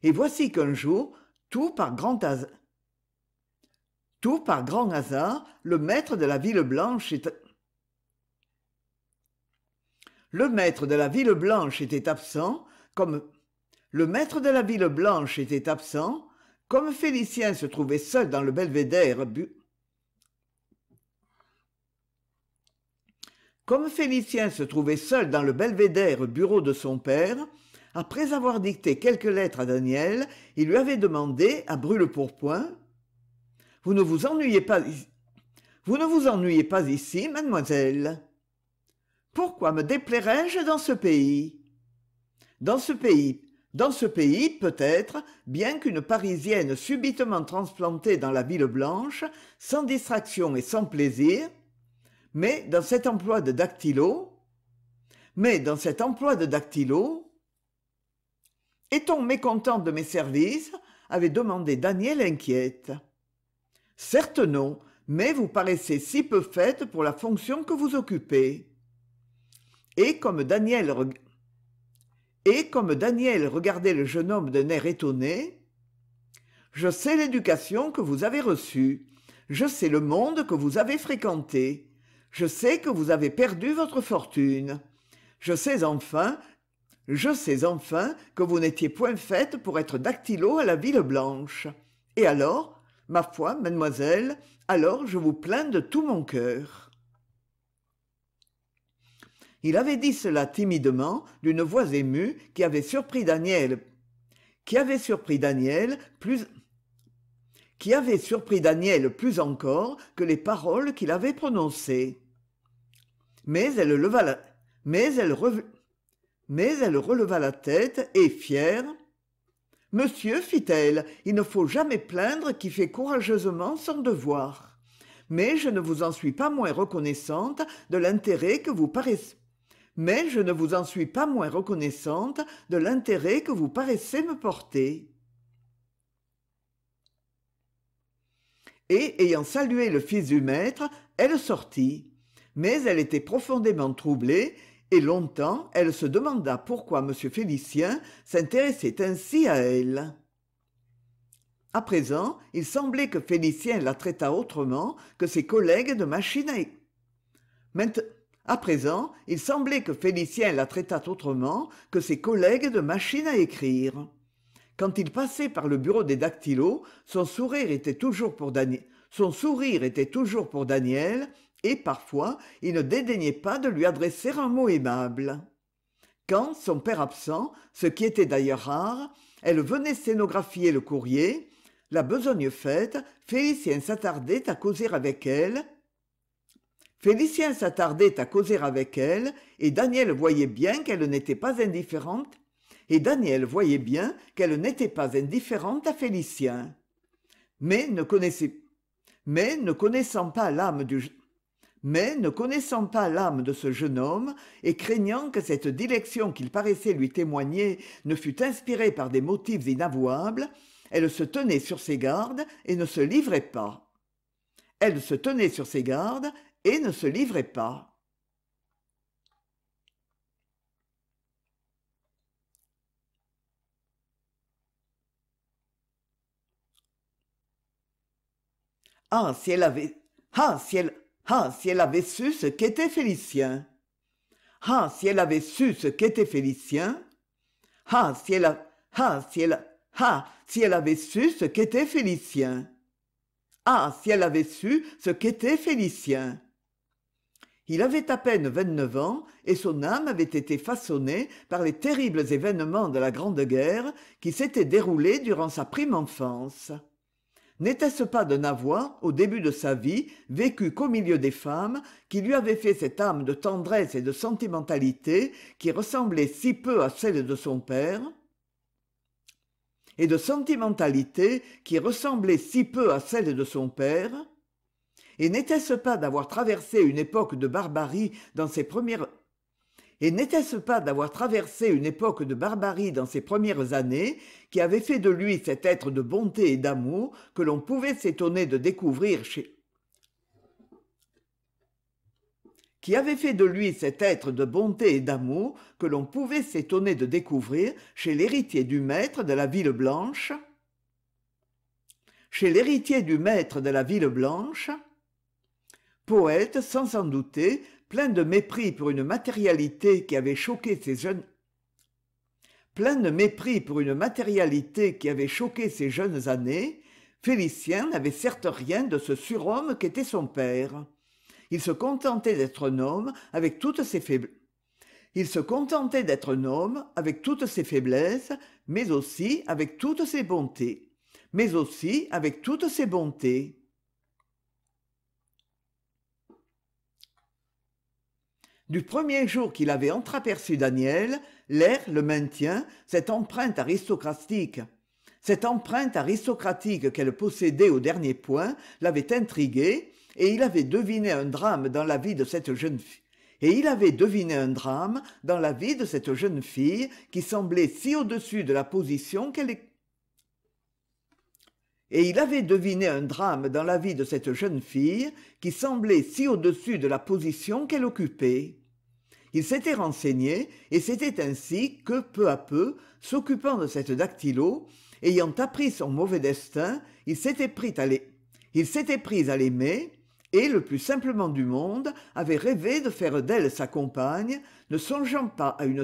et voici qu'un jour tout par grand hasard tout par grand hasard le maître de la ville blanche était le maître de la ville blanche était absent comme le maître de la ville blanche était absent comme félicien se trouvait seul dans le belvédère Comme Félicien se trouvait seul dans le belvédère bureau de son père, après avoir dicté quelques lettres à Daniel, il lui avait demandé, à brûle-pourpoint Vous ne vous ennuyez pas Vous ne vous ennuyez pas ici, mademoiselle Pourquoi me déplairais-je dans ce pays Dans ce pays, dans ce pays peut-être bien qu'une parisienne subitement transplantée dans la ville blanche sans distraction et sans plaisir mais dans cet emploi de dactylo mais dans cet emploi de dactylo est-on mécontent de mes services avait demandé daniel inquiète certes non mais vous paraissez si peu faite pour la fonction que vous occupez et comme daniel et comme daniel regardait le jeune homme d'un air étonné je sais l'éducation que vous avez reçue je sais le monde que vous avez fréquenté je sais que vous avez perdu votre fortune je sais enfin je sais enfin que vous n'étiez point faite pour être dactylo à la ville blanche et alors ma foi mademoiselle alors je vous plains de tout mon cœur il avait dit cela timidement d'une voix émue qui avait surpris daniel qui avait surpris daniel plus qui avait surpris daniel plus encore que les paroles qu'il avait prononcées mais elle mais elle mais elle releva la tête et fière monsieur fit-elle il ne faut jamais plaindre qui fait courageusement son devoir mais je ne vous en suis pas moins reconnaissante de l'intérêt que vous paraissez mais je ne vous en suis pas moins reconnaissante de l'intérêt que vous paraissez me porter et ayant salué le fils du maître elle sortit mais elle était profondément troublée et longtemps elle se demanda pourquoi m félicien s'intéressait ainsi à elle à présent il semblait que félicien la traitât autrement que ses collègues de machine à à présent il semblait que félicien la traitât autrement que ses collègues de machine à écrire quand il passait par le bureau des dactylos son sourire était toujours pour daniel et parfois il ne dédaignait pas de lui adresser un mot aimable quand son père absent ce qui était d'ailleurs rare elle venait scénographier le courrier la besogne faite félicien s'attardait à causer avec elle félicien s'attardait à causer avec elle et daniel voyait bien qu'elle n'était pas indifférente et daniel voyait bien qu'elle n'était pas indifférente à félicien mais ne connaissant pas l'âme du mais ne connaissant pas l'âme de ce jeune homme et craignant que cette dilection qu'il paraissait lui témoigner ne fût inspirée par des motifs inavouables elle se tenait sur ses gardes et ne se livrait pas elle se tenait sur ses gardes et ne se livrait pas Ah si elle avait... Ah si elle... Ah si elle avait su ce qu'était Félicien Ah si elle avait su ce qu'était Félicien Ah si elle... Ah si elle... Ah si elle avait su ce qu'était Félicien Ah si elle avait su ce qu'était Félicien il avait à peine vingt-neuf ans et son âme avait été façonnée par les terribles événements de la grande guerre qui s'étaient déroulés durant sa prime enfance n'était-ce pas de n'avoir au début de sa vie vécu qu'au milieu des femmes qui lui avait fait cette âme de tendresse et de sentimentalité qui ressemblait si peu à celle de son père et de sentimentalité qui ressemblait si peu à celle de son père et n'était-ce pas d'avoir traversé une époque de barbarie dans ses premières et n'était-ce pas d'avoir traversé une époque de barbarie dans ses premières années qui avait fait de lui cet être de bonté et d'amour que l'on pouvait s'étonner de découvrir chez qui avait fait de lui cet être de bonté et d'amour que l'on pouvait s'étonner de découvrir chez l'héritier du maître de la ville blanche chez l'héritier du maître de la ville blanche poète sans s'en douter, plein de mépris pour une matérialité qui avait choqué ses jeunes plein de mépris pour une matérialité qui avait choqué ses jeunes années, Félicien n'avait certes rien de ce surhomme qu'était son père. Il se contentait d'être homme avec toutes ses faiblesses. Il se contentait d'être homme avec toutes ses faiblesses, mais aussi avec toutes ses bontés. Mais aussi avec toutes ses bontés. du premier jour qu'il avait entr'aperçu daniel l'air le maintient cette empreinte aristocratique cette empreinte aristocratique qu'elle possédait au dernier point l'avait intrigué et il avait deviné un drame dans la vie de cette jeune fille et il avait deviné un drame dans la vie de cette jeune fille qui semblait si au-dessus de la position qu'elle et il avait deviné un drame dans la vie de cette jeune fille qui semblait si au-dessus de la position qu'elle occupait. Il s'était renseigné, et c'était ainsi que, peu à peu, s'occupant de cette dactylo, ayant appris son mauvais destin, il s'était pris à l'aimer, et, le plus simplement du monde, avait rêvé de faire d'elle sa compagne, ne songeant pas à une,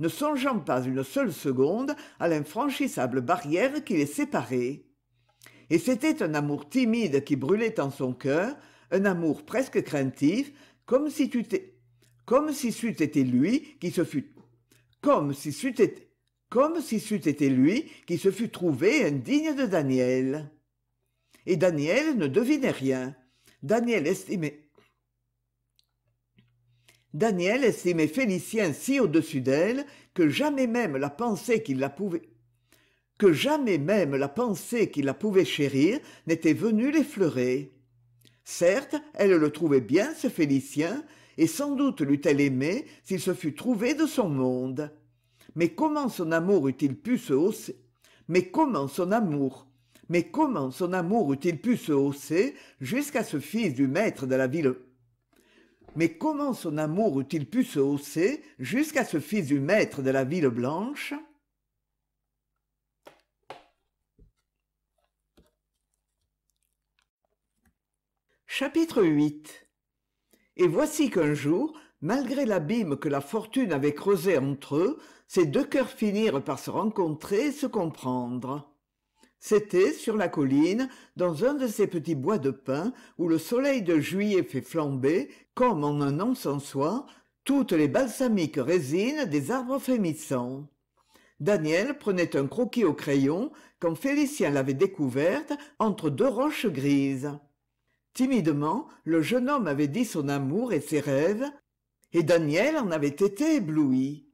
ne songeant pas une seule seconde à l'infranchissable barrière qui les séparait et c'était un amour timide qui brûlait en son cœur un amour presque craintif comme si tu comme si c'eût été lui qui se fût comme si c'eût comme si c'eût lui qui se fût trouvé indigne de Daniel. Et Daniel ne devinait rien. Daniel estimait Daniel estimait Félicien si au-dessus d'elle que jamais même la pensée qu'il la pouvait que jamais même la pensée qui la pouvait chérir n'était venue l'effleurer certes elle le trouvait bien ce félicien et sans doute l'eût-elle aimé s'il se fût trouvé de son monde mais comment son amour eût-il pu se hausser mais comment son amour mais comment son amour eût-il pu se hausser jusqu'à ce fils du maître de la ville mais comment son amour eût-il pu se hausser jusqu'à ce fils du maître de la ville blanche chapitre 8 et voici qu'un jour malgré l'abîme que la fortune avait creusé entre eux ces deux cœurs finirent par se rencontrer et se comprendre c'était sur la colline dans un de ces petits bois de pins où le soleil de juillet fait flamber comme en un encensoir toutes les balsamiques résines des arbres frémissants daniel prenait un croquis au crayon quand félicien l'avait découverte entre deux roches grises timidement le jeune homme avait dit son amour et ses rêves et daniel en avait été ébloui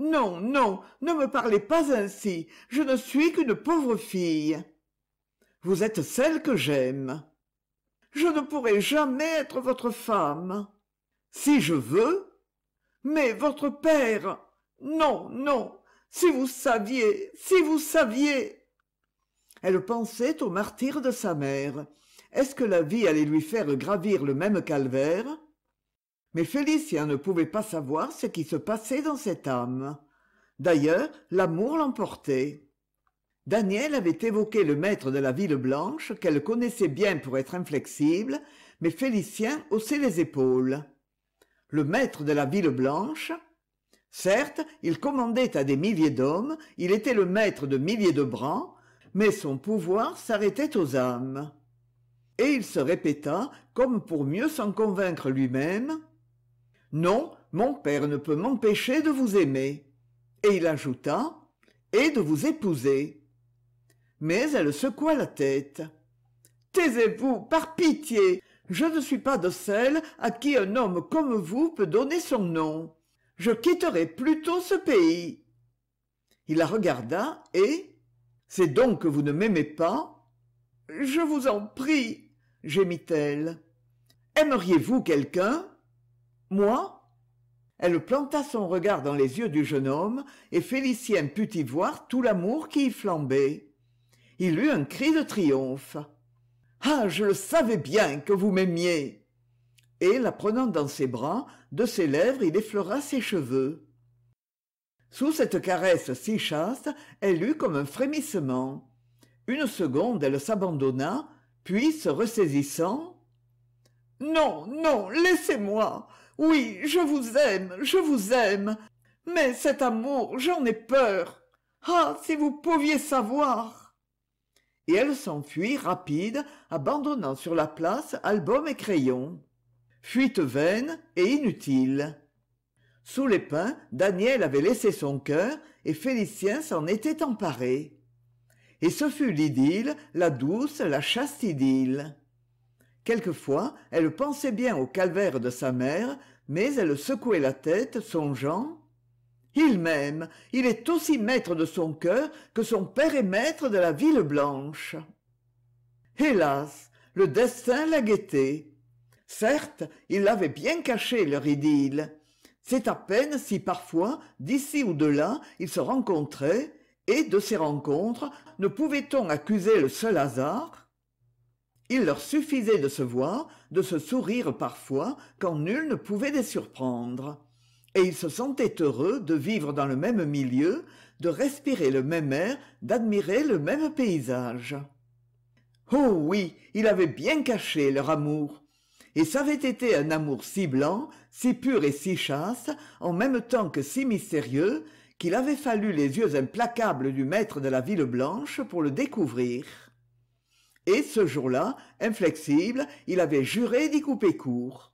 non non ne me parlez pas ainsi je ne suis qu'une pauvre fille vous êtes celle que j'aime je ne pourrai jamais être votre femme si je veux mais votre père non non si vous saviez si vous saviez elle pensait au martyre de sa mère est-ce que la vie allait lui faire gravir le même calvaire mais félicien ne pouvait pas savoir ce qui se passait dans cette âme d'ailleurs l'amour l'emportait daniel avait évoqué le maître de la ville blanche qu'elle connaissait bien pour être inflexible mais félicien haussait les épaules le maître de la ville blanche certes il commandait à des milliers d'hommes il était le maître de milliers de bras mais son pouvoir s'arrêtait aux âmes et il se répéta comme pour mieux s'en convaincre lui-même non mon père ne peut m'empêcher de vous aimer et il ajouta et de vous épouser mais elle secoua la tête taisez-vous par pitié je ne suis pas de celles à qui un homme comme vous peut donner son nom je quitterai plutôt ce pays il la regarda et c'est donc que vous ne m'aimez pas je vous en prie gémit-elle. Aimeriez-vous quelqu'un Moi Elle planta son regard dans les yeux du jeune homme, et Félicien put y voir tout l'amour qui y flambait. Il eut un cri de triomphe. Ah, je le savais bien que vous m'aimiez Et, la prenant dans ses bras, de ses lèvres il effleura ses cheveux. Sous cette caresse si chaste, elle eut comme un frémissement. Une seconde, elle s'abandonna, puis se ressaisissant non non laissez-moi oui je vous aime je vous aime mais cet amour j'en ai peur ah si vous pouviez savoir et elle s'enfuit rapide abandonnant sur la place album et crayon fuite vaine et inutile sous les pins daniel avait laissé son cœur et félicien s'en était emparé et ce fut l'idylle la douce la chaste idylle quelquefois elle pensait bien au calvaire de sa mère mais elle secouait la tête songeant il m'aime il est aussi maître de son cœur que son père est maître de la ville blanche hélas le destin la guettait certes il l'avaient bien caché leur idylle c'est à peine si parfois d'ici ou de là ils se rencontraient et de ces rencontres ne pouvait-on accuser le seul hasard il leur suffisait de se voir de se sourire parfois quand nul ne pouvait les surprendre et ils se sentaient heureux de vivre dans le même milieu de respirer le même air d'admirer le même paysage oh oui il avait bien caché leur amour et ça avait été un amour si blanc si pur et si chaste en même temps que si mystérieux qu'il avait fallu les yeux implacables du maître de la ville blanche pour le découvrir et ce jour-là inflexible il avait juré d'y couper court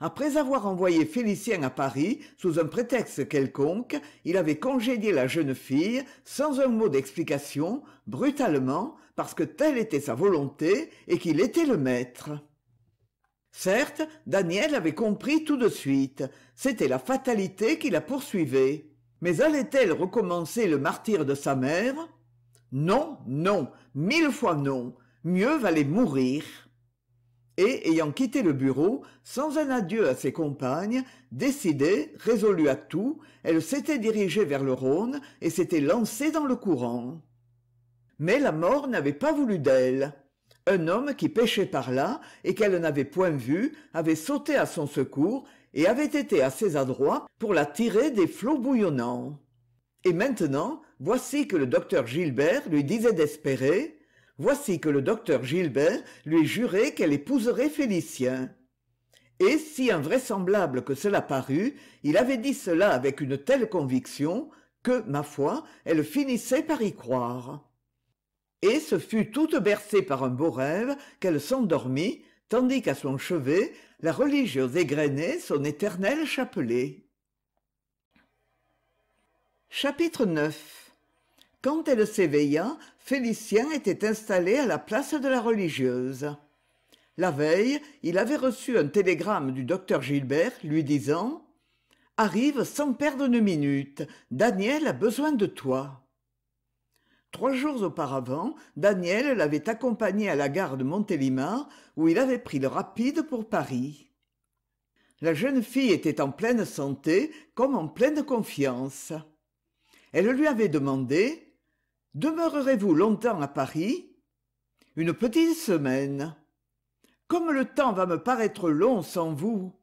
après avoir envoyé félicien à paris sous un prétexte quelconque il avait congédié la jeune fille sans un mot d'explication brutalement parce que telle était sa volonté et qu'il était le maître certes daniel avait compris tout de suite c'était la fatalité qui la poursuivait mais allait-elle recommencer le martyre de sa mère non non mille fois non mieux valait mourir et ayant quitté le bureau sans un adieu à ses compagnes décidée résolue à tout elle s'était dirigée vers le rhône et s'était lancée dans le courant mais la mort n'avait pas voulu d'elle un homme qui pêchait par là et qu'elle n'avait point vu avait sauté à son secours et avait été assez adroit pour la tirer des flots bouillonnants et maintenant voici que le docteur gilbert lui disait d'espérer voici que le docteur gilbert lui jurait qu'elle épouserait félicien et si invraisemblable que cela parut, il avait dit cela avec une telle conviction que ma foi elle finissait par y croire et ce fut toute bercée par un beau rêve qu'elle s'endormit tandis qu'à son chevet la religieuse égrenait son éternel chapelet chapitre 9 quand elle s'éveilla félicien était installé à la place de la religieuse la veille il avait reçu un télégramme du docteur gilbert lui disant arrive sans perdre une minute daniel a besoin de toi trois jours auparavant daniel l'avait accompagné à la gare de montélimar où il avait pris le rapide pour paris la jeune fille était en pleine santé comme en pleine confiance elle lui avait demandé demeurerez vous longtemps à paris une petite semaine comme le temps va me paraître long sans vous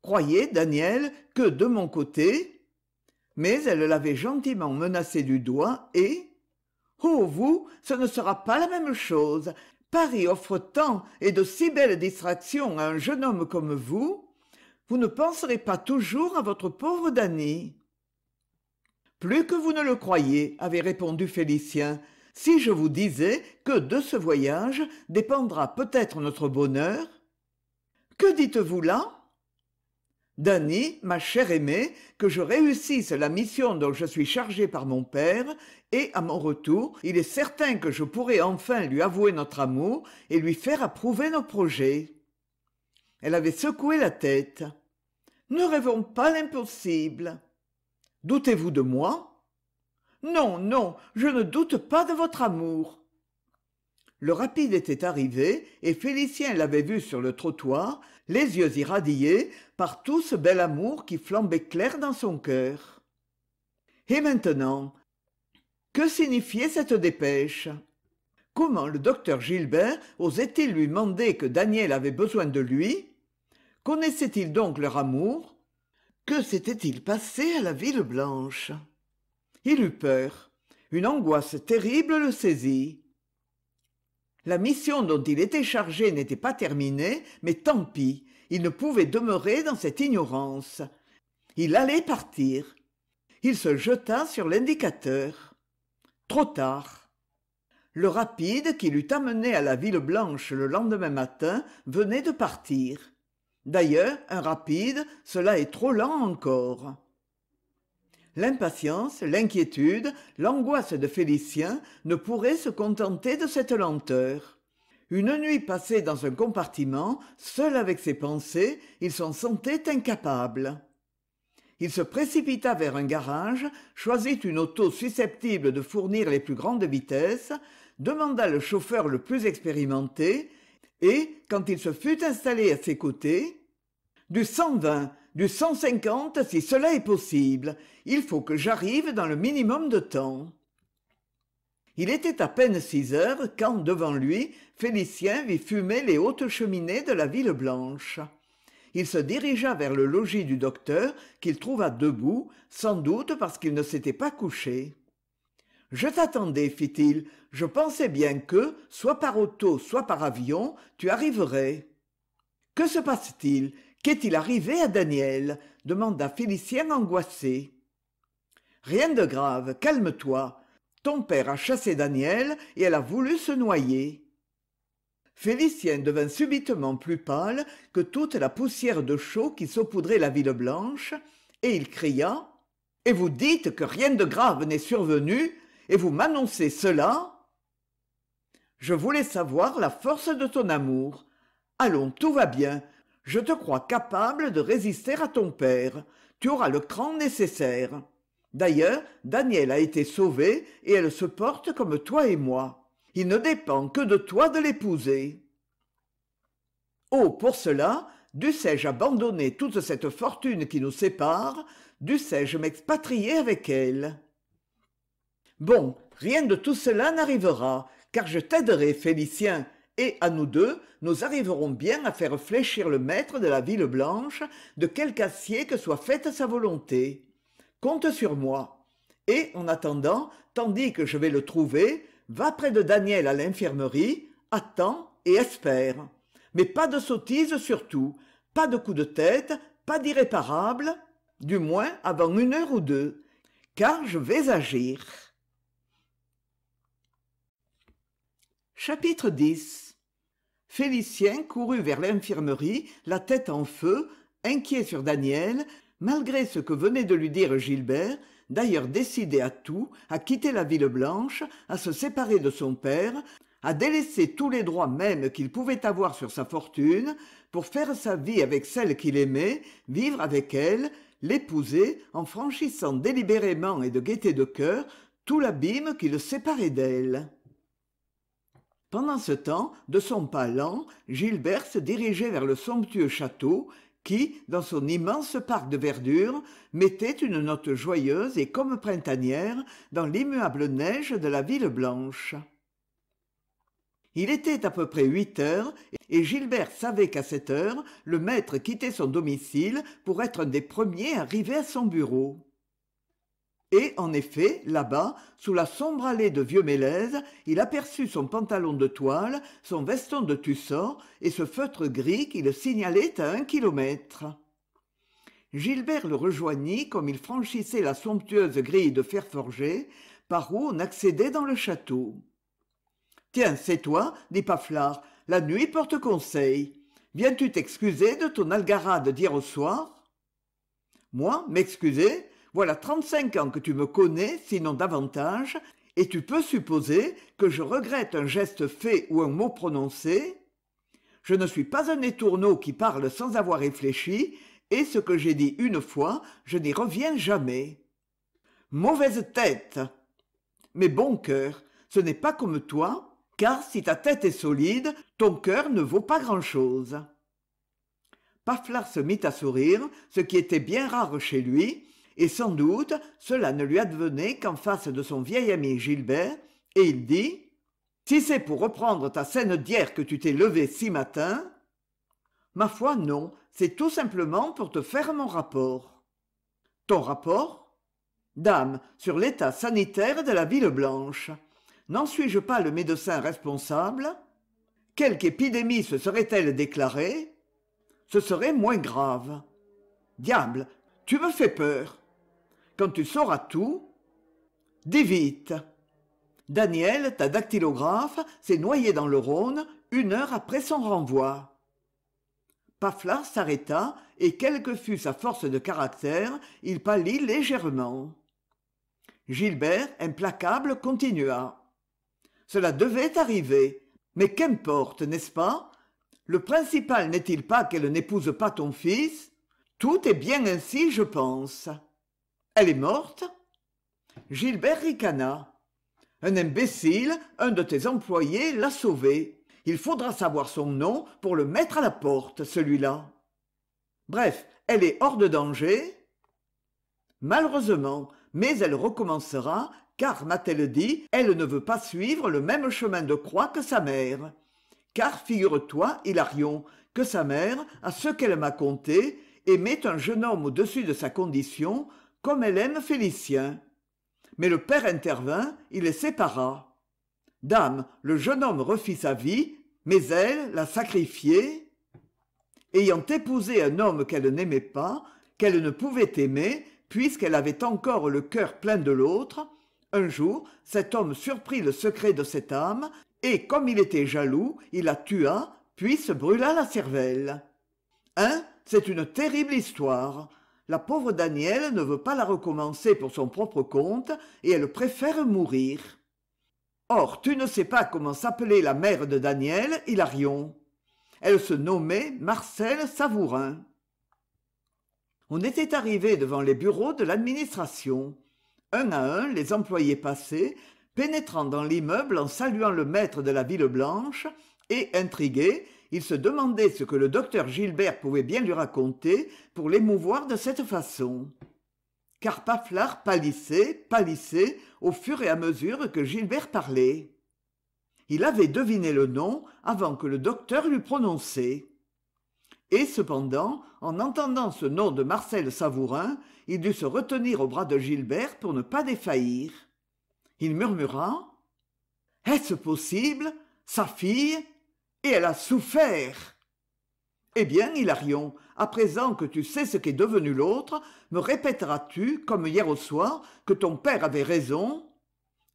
croyez daniel que de mon côté mais elle l'avait gentiment menacé du doigt et oh vous ce ne sera pas la même chose paris offre tant et de si belles distractions à un jeune homme comme vous vous ne penserez pas toujours à votre pauvre Dany. »« plus que vous ne le croyez avait répondu félicien si je vous disais que de ce voyage dépendra peut-être notre bonheur que dites-vous là dany ma chère aimée que je réussisse la mission dont je suis chargée par mon père et à mon retour il est certain que je pourrai enfin lui avouer notre amour et lui faire approuver nos projets elle avait secoué la tête ne rêvons pas l'impossible doutez-vous de moi non non je ne doute pas de votre amour le rapide était arrivé et félicien l'avait vu sur le trottoir les yeux irradiés par tout ce bel amour qui flambait clair dans son cœur et maintenant que signifiait cette dépêche comment le docteur gilbert osait-il lui demander que daniel avait besoin de lui connaissait-il donc leur amour que s'était-il passé à la ville blanche il eut peur une angoisse terrible le saisit la mission dont il était chargé n'était pas terminée mais tant pis il ne pouvait demeurer dans cette ignorance il allait partir il se jeta sur l'indicateur trop tard le rapide qui l'eût amené à la ville blanche le lendemain matin venait de partir d'ailleurs un rapide cela est trop lent encore l'impatience l'inquiétude l'angoisse de félicien ne pourraient se contenter de cette lenteur une nuit passée dans un compartiment seul avec ses pensées il s'en sentait incapable il se précipita vers un garage choisit une auto susceptible de fournir les plus grandes vitesses demanda le chauffeur le plus expérimenté et quand il se fut installé à ses côtés du du 150 si cela est possible. Il faut que j'arrive dans le minimum de temps. Il était à peine six heures quand, devant lui, Félicien vit fumer les hautes cheminées de la ville blanche. Il se dirigea vers le logis du docteur, qu'il trouva debout, sans doute parce qu'il ne s'était pas couché. Je t'attendais, fit-il. Je pensais bien que, soit par auto, soit par avion, tu arriverais. Que se passe-t-il qu'est-il arrivé à daniel demanda félicien angoissé rien de grave calme-toi ton père a chassé daniel et elle a voulu se noyer félicien devint subitement plus pâle que toute la poussière de chaux qui saupoudrait la ville blanche et il cria et vous dites que rien de grave n'est survenu et vous m'annoncez cela je voulais savoir la force de ton amour allons tout va bien je te crois capable de résister à ton père tu auras le cran nécessaire d'ailleurs daniel a été sauvé et elle se porte comme toi et moi il ne dépend que de toi de l'épouser oh pour cela dussé-je abandonner toute cette fortune qui nous sépare dussé-je m'expatrier avec elle bon rien de tout cela n'arrivera car je t'aiderai félicien et à nous deux nous arriverons bien à faire fléchir le maître de la ville blanche de quelque acier que soit faite sa volonté compte sur moi et en attendant tandis que je vais le trouver va près de daniel à l'infirmerie attends et espère mais pas de sottises surtout pas de coups de tête pas d'irréparable, du moins avant une heure ou deux car je vais agir chapitre x félicien courut vers l'infirmerie la tête en feu inquiet sur daniel malgré ce que venait de lui dire gilbert d'ailleurs décidé à tout à quitter la ville blanche à se séparer de son père à délaisser tous les droits même qu'il pouvait avoir sur sa fortune pour faire sa vie avec celle qu'il aimait vivre avec elle l'épouser en franchissant délibérément et de gaieté de cœur tout l'abîme qui le séparait d'elle pendant ce temps de son pas lent Gilbert se dirigeait vers le somptueux château qui dans son immense parc de verdure mettait une note joyeuse et comme printanière dans l'immuable neige de la ville blanche il était à peu près huit heures et Gilbert savait qu'à cette heure le maître quittait son domicile pour être un des premiers arrivés à son bureau et en effet là-bas sous la sombre allée de vieux mélèzes, il aperçut son pantalon de toile son veston de tussor et ce feutre gris qui le signalait à un kilomètre gilbert le rejoignit comme il franchissait la somptueuse grille de fer forgé par où on accédait dans le château tiens c'est toi dit paflard la nuit porte conseil viens-tu t'excuser de ton algarade d'hier au soir moi m'excuser voilà trente-cinq ans que tu me connais sinon davantage et tu peux supposer que je regrette un geste fait ou un mot prononcé je ne suis pas un étourneau qui parle sans avoir réfléchi et ce que j'ai dit une fois je n'y reviens jamais mauvaise tête mais bon cœur ce n'est pas comme toi car si ta tête est solide ton cœur ne vaut pas grand-chose. » paflar se mit à sourire ce qui était bien rare chez lui et sans doute cela ne lui advenait qu'en face de son vieil ami gilbert et il dit si c'est pour reprendre ta scène d'hier que tu t'es levé si matin ma foi non c'est tout simplement pour te faire mon rapport ton rapport dame sur l'état sanitaire de la ville blanche n'en suis-je pas le médecin responsable quelque épidémie se serait-elle déclarée ce serait moins grave diable tu me fais peur quand tu sauras tout dis vite daniel ta dactylographe s'est noyé dans le rhône une heure après son renvoi Pafla s'arrêta et quelle que fût sa force de caractère il pâlit légèrement gilbert implacable continua cela devait arriver mais qu'importe n'est-ce pas le principal n'est-il pas qu'elle n'épouse pas ton fils tout est bien ainsi je pense elle est morte gilbert ricana un imbécile un de tes employés l'a sauvée il faudra savoir son nom pour le mettre à la porte celui-là bref elle est hors de danger malheureusement mais elle recommencera car m'a-t-elle dit elle ne veut pas suivre le même chemin de croix que sa mère car figure-toi hilarion que sa mère à ce qu'elle m'a conté aimait un jeune homme au-dessus de sa condition comme elle aime félicien mais le père intervint il les sépara dame le jeune homme refit sa vie mais elle la sacrifiée ayant épousé un homme qu'elle n'aimait pas qu'elle ne pouvait aimer puisqu'elle avait encore le cœur plein de l'autre un jour cet homme surprit le secret de cette âme et comme il était jaloux il la tua puis se brûla la cervelle hein c'est une terrible histoire la pauvre Danielle ne veut pas la recommencer pour son propre compte et elle préfère mourir or tu ne sais pas comment s'appelait la mère de daniel hilarion elle se nommait marcel savourin on était arrivé devant les bureaux de l'administration un à un les employés passaient pénétrant dans l'immeuble en saluant le maître de la ville blanche et intrigués il se demandait ce que le docteur Gilbert pouvait bien lui raconter pour l'émouvoir de cette façon car paflard pâlissait pâlissait au fur et à mesure que Gilbert parlait il avait deviné le nom avant que le docteur l'eût prononcé et cependant en entendant ce nom de marcel savourin il dut se retenir au bras de Gilbert pour ne pas défaillir il murmura est-ce possible sa fille et elle a souffert eh bien hilarion à présent que tu sais ce qu'est devenu l'autre me répéteras tu comme hier au soir que ton père avait raison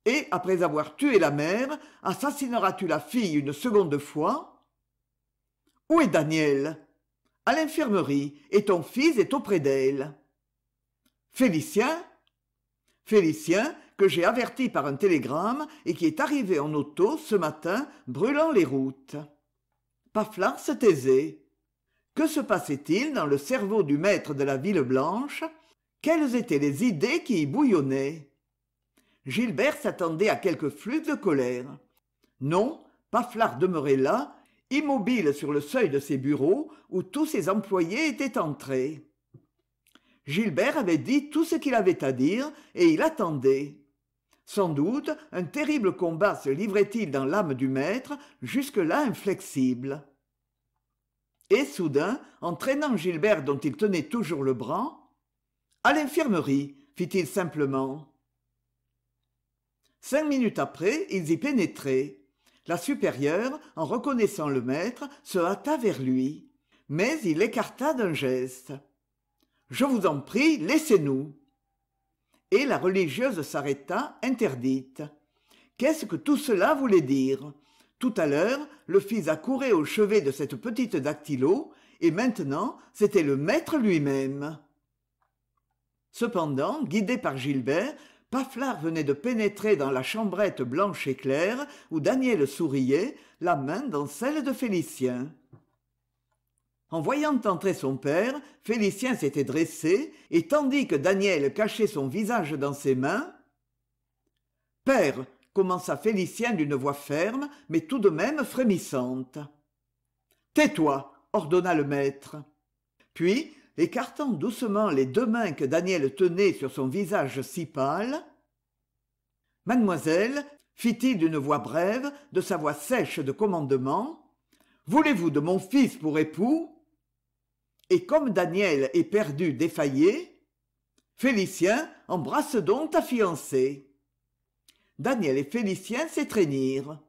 et après avoir tué la mère assassineras tu la fille une seconde fois où est daniel à l'infirmerie et ton fils est auprès d'elle félicien félicien que j'ai averti par un télégramme et qui est arrivé en auto ce matin brûlant les routes paflard se taisait que se passait-il dans le cerveau du maître de la ville blanche quelles étaient les idées qui y bouillonnaient Gilbert s'attendait à quelque flux de colère non paflard demeurait là immobile sur le seuil de ses bureaux où tous ses employés étaient entrés gilbert avait dit tout ce qu'il avait à dire et il attendait sans doute un terrible combat se livrait il dans l'âme du maître jusque-là inflexible et soudain entraînant Gilbert, dont il tenait toujours le bras À l'infirmerie fit-il simplement cinq minutes après ils y pénétraient la supérieure en reconnaissant le maître se hâta vers lui mais il l'écarta d'un geste je vous en prie laissez-nous et la religieuse s'arrêta interdite qu'est-ce que tout cela voulait dire tout à l'heure le fils accourait au chevet de cette petite dactylo et maintenant c'était le maître lui-même cependant guidé par gilbert Paflard venait de pénétrer dans la chambrette blanche et claire où Daniel souriait, la main dans celle de Félicien en voyant entrer son père félicien s'était dressé et tandis que daniel cachait son visage dans ses mains père commença félicien d'une voix ferme mais tout de même frémissante tais-toi ordonna le maître puis écartant doucement les deux mains que daniel tenait sur son visage si pâle mademoiselle fit-il d'une voix brève de sa voix sèche de commandement voulez-vous de mon fils pour époux et comme daniel est perdu, défaillé, félicien embrasse donc ta fiancée daniel et félicien s'étreignirent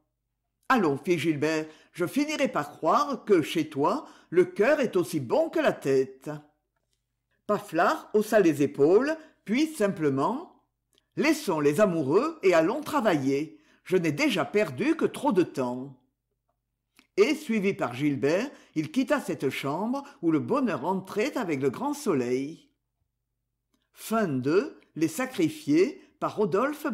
allons fit gilbert je finirai par croire que chez toi le cœur est aussi bon que la tête paflard haussa les épaules puis simplement laissons les amoureux et allons travailler je n'ai déjà perdu que trop de temps et suivi par gilbert il quitta cette chambre où le bonheur entrait avec le grand soleil Fin Les par Rodolphe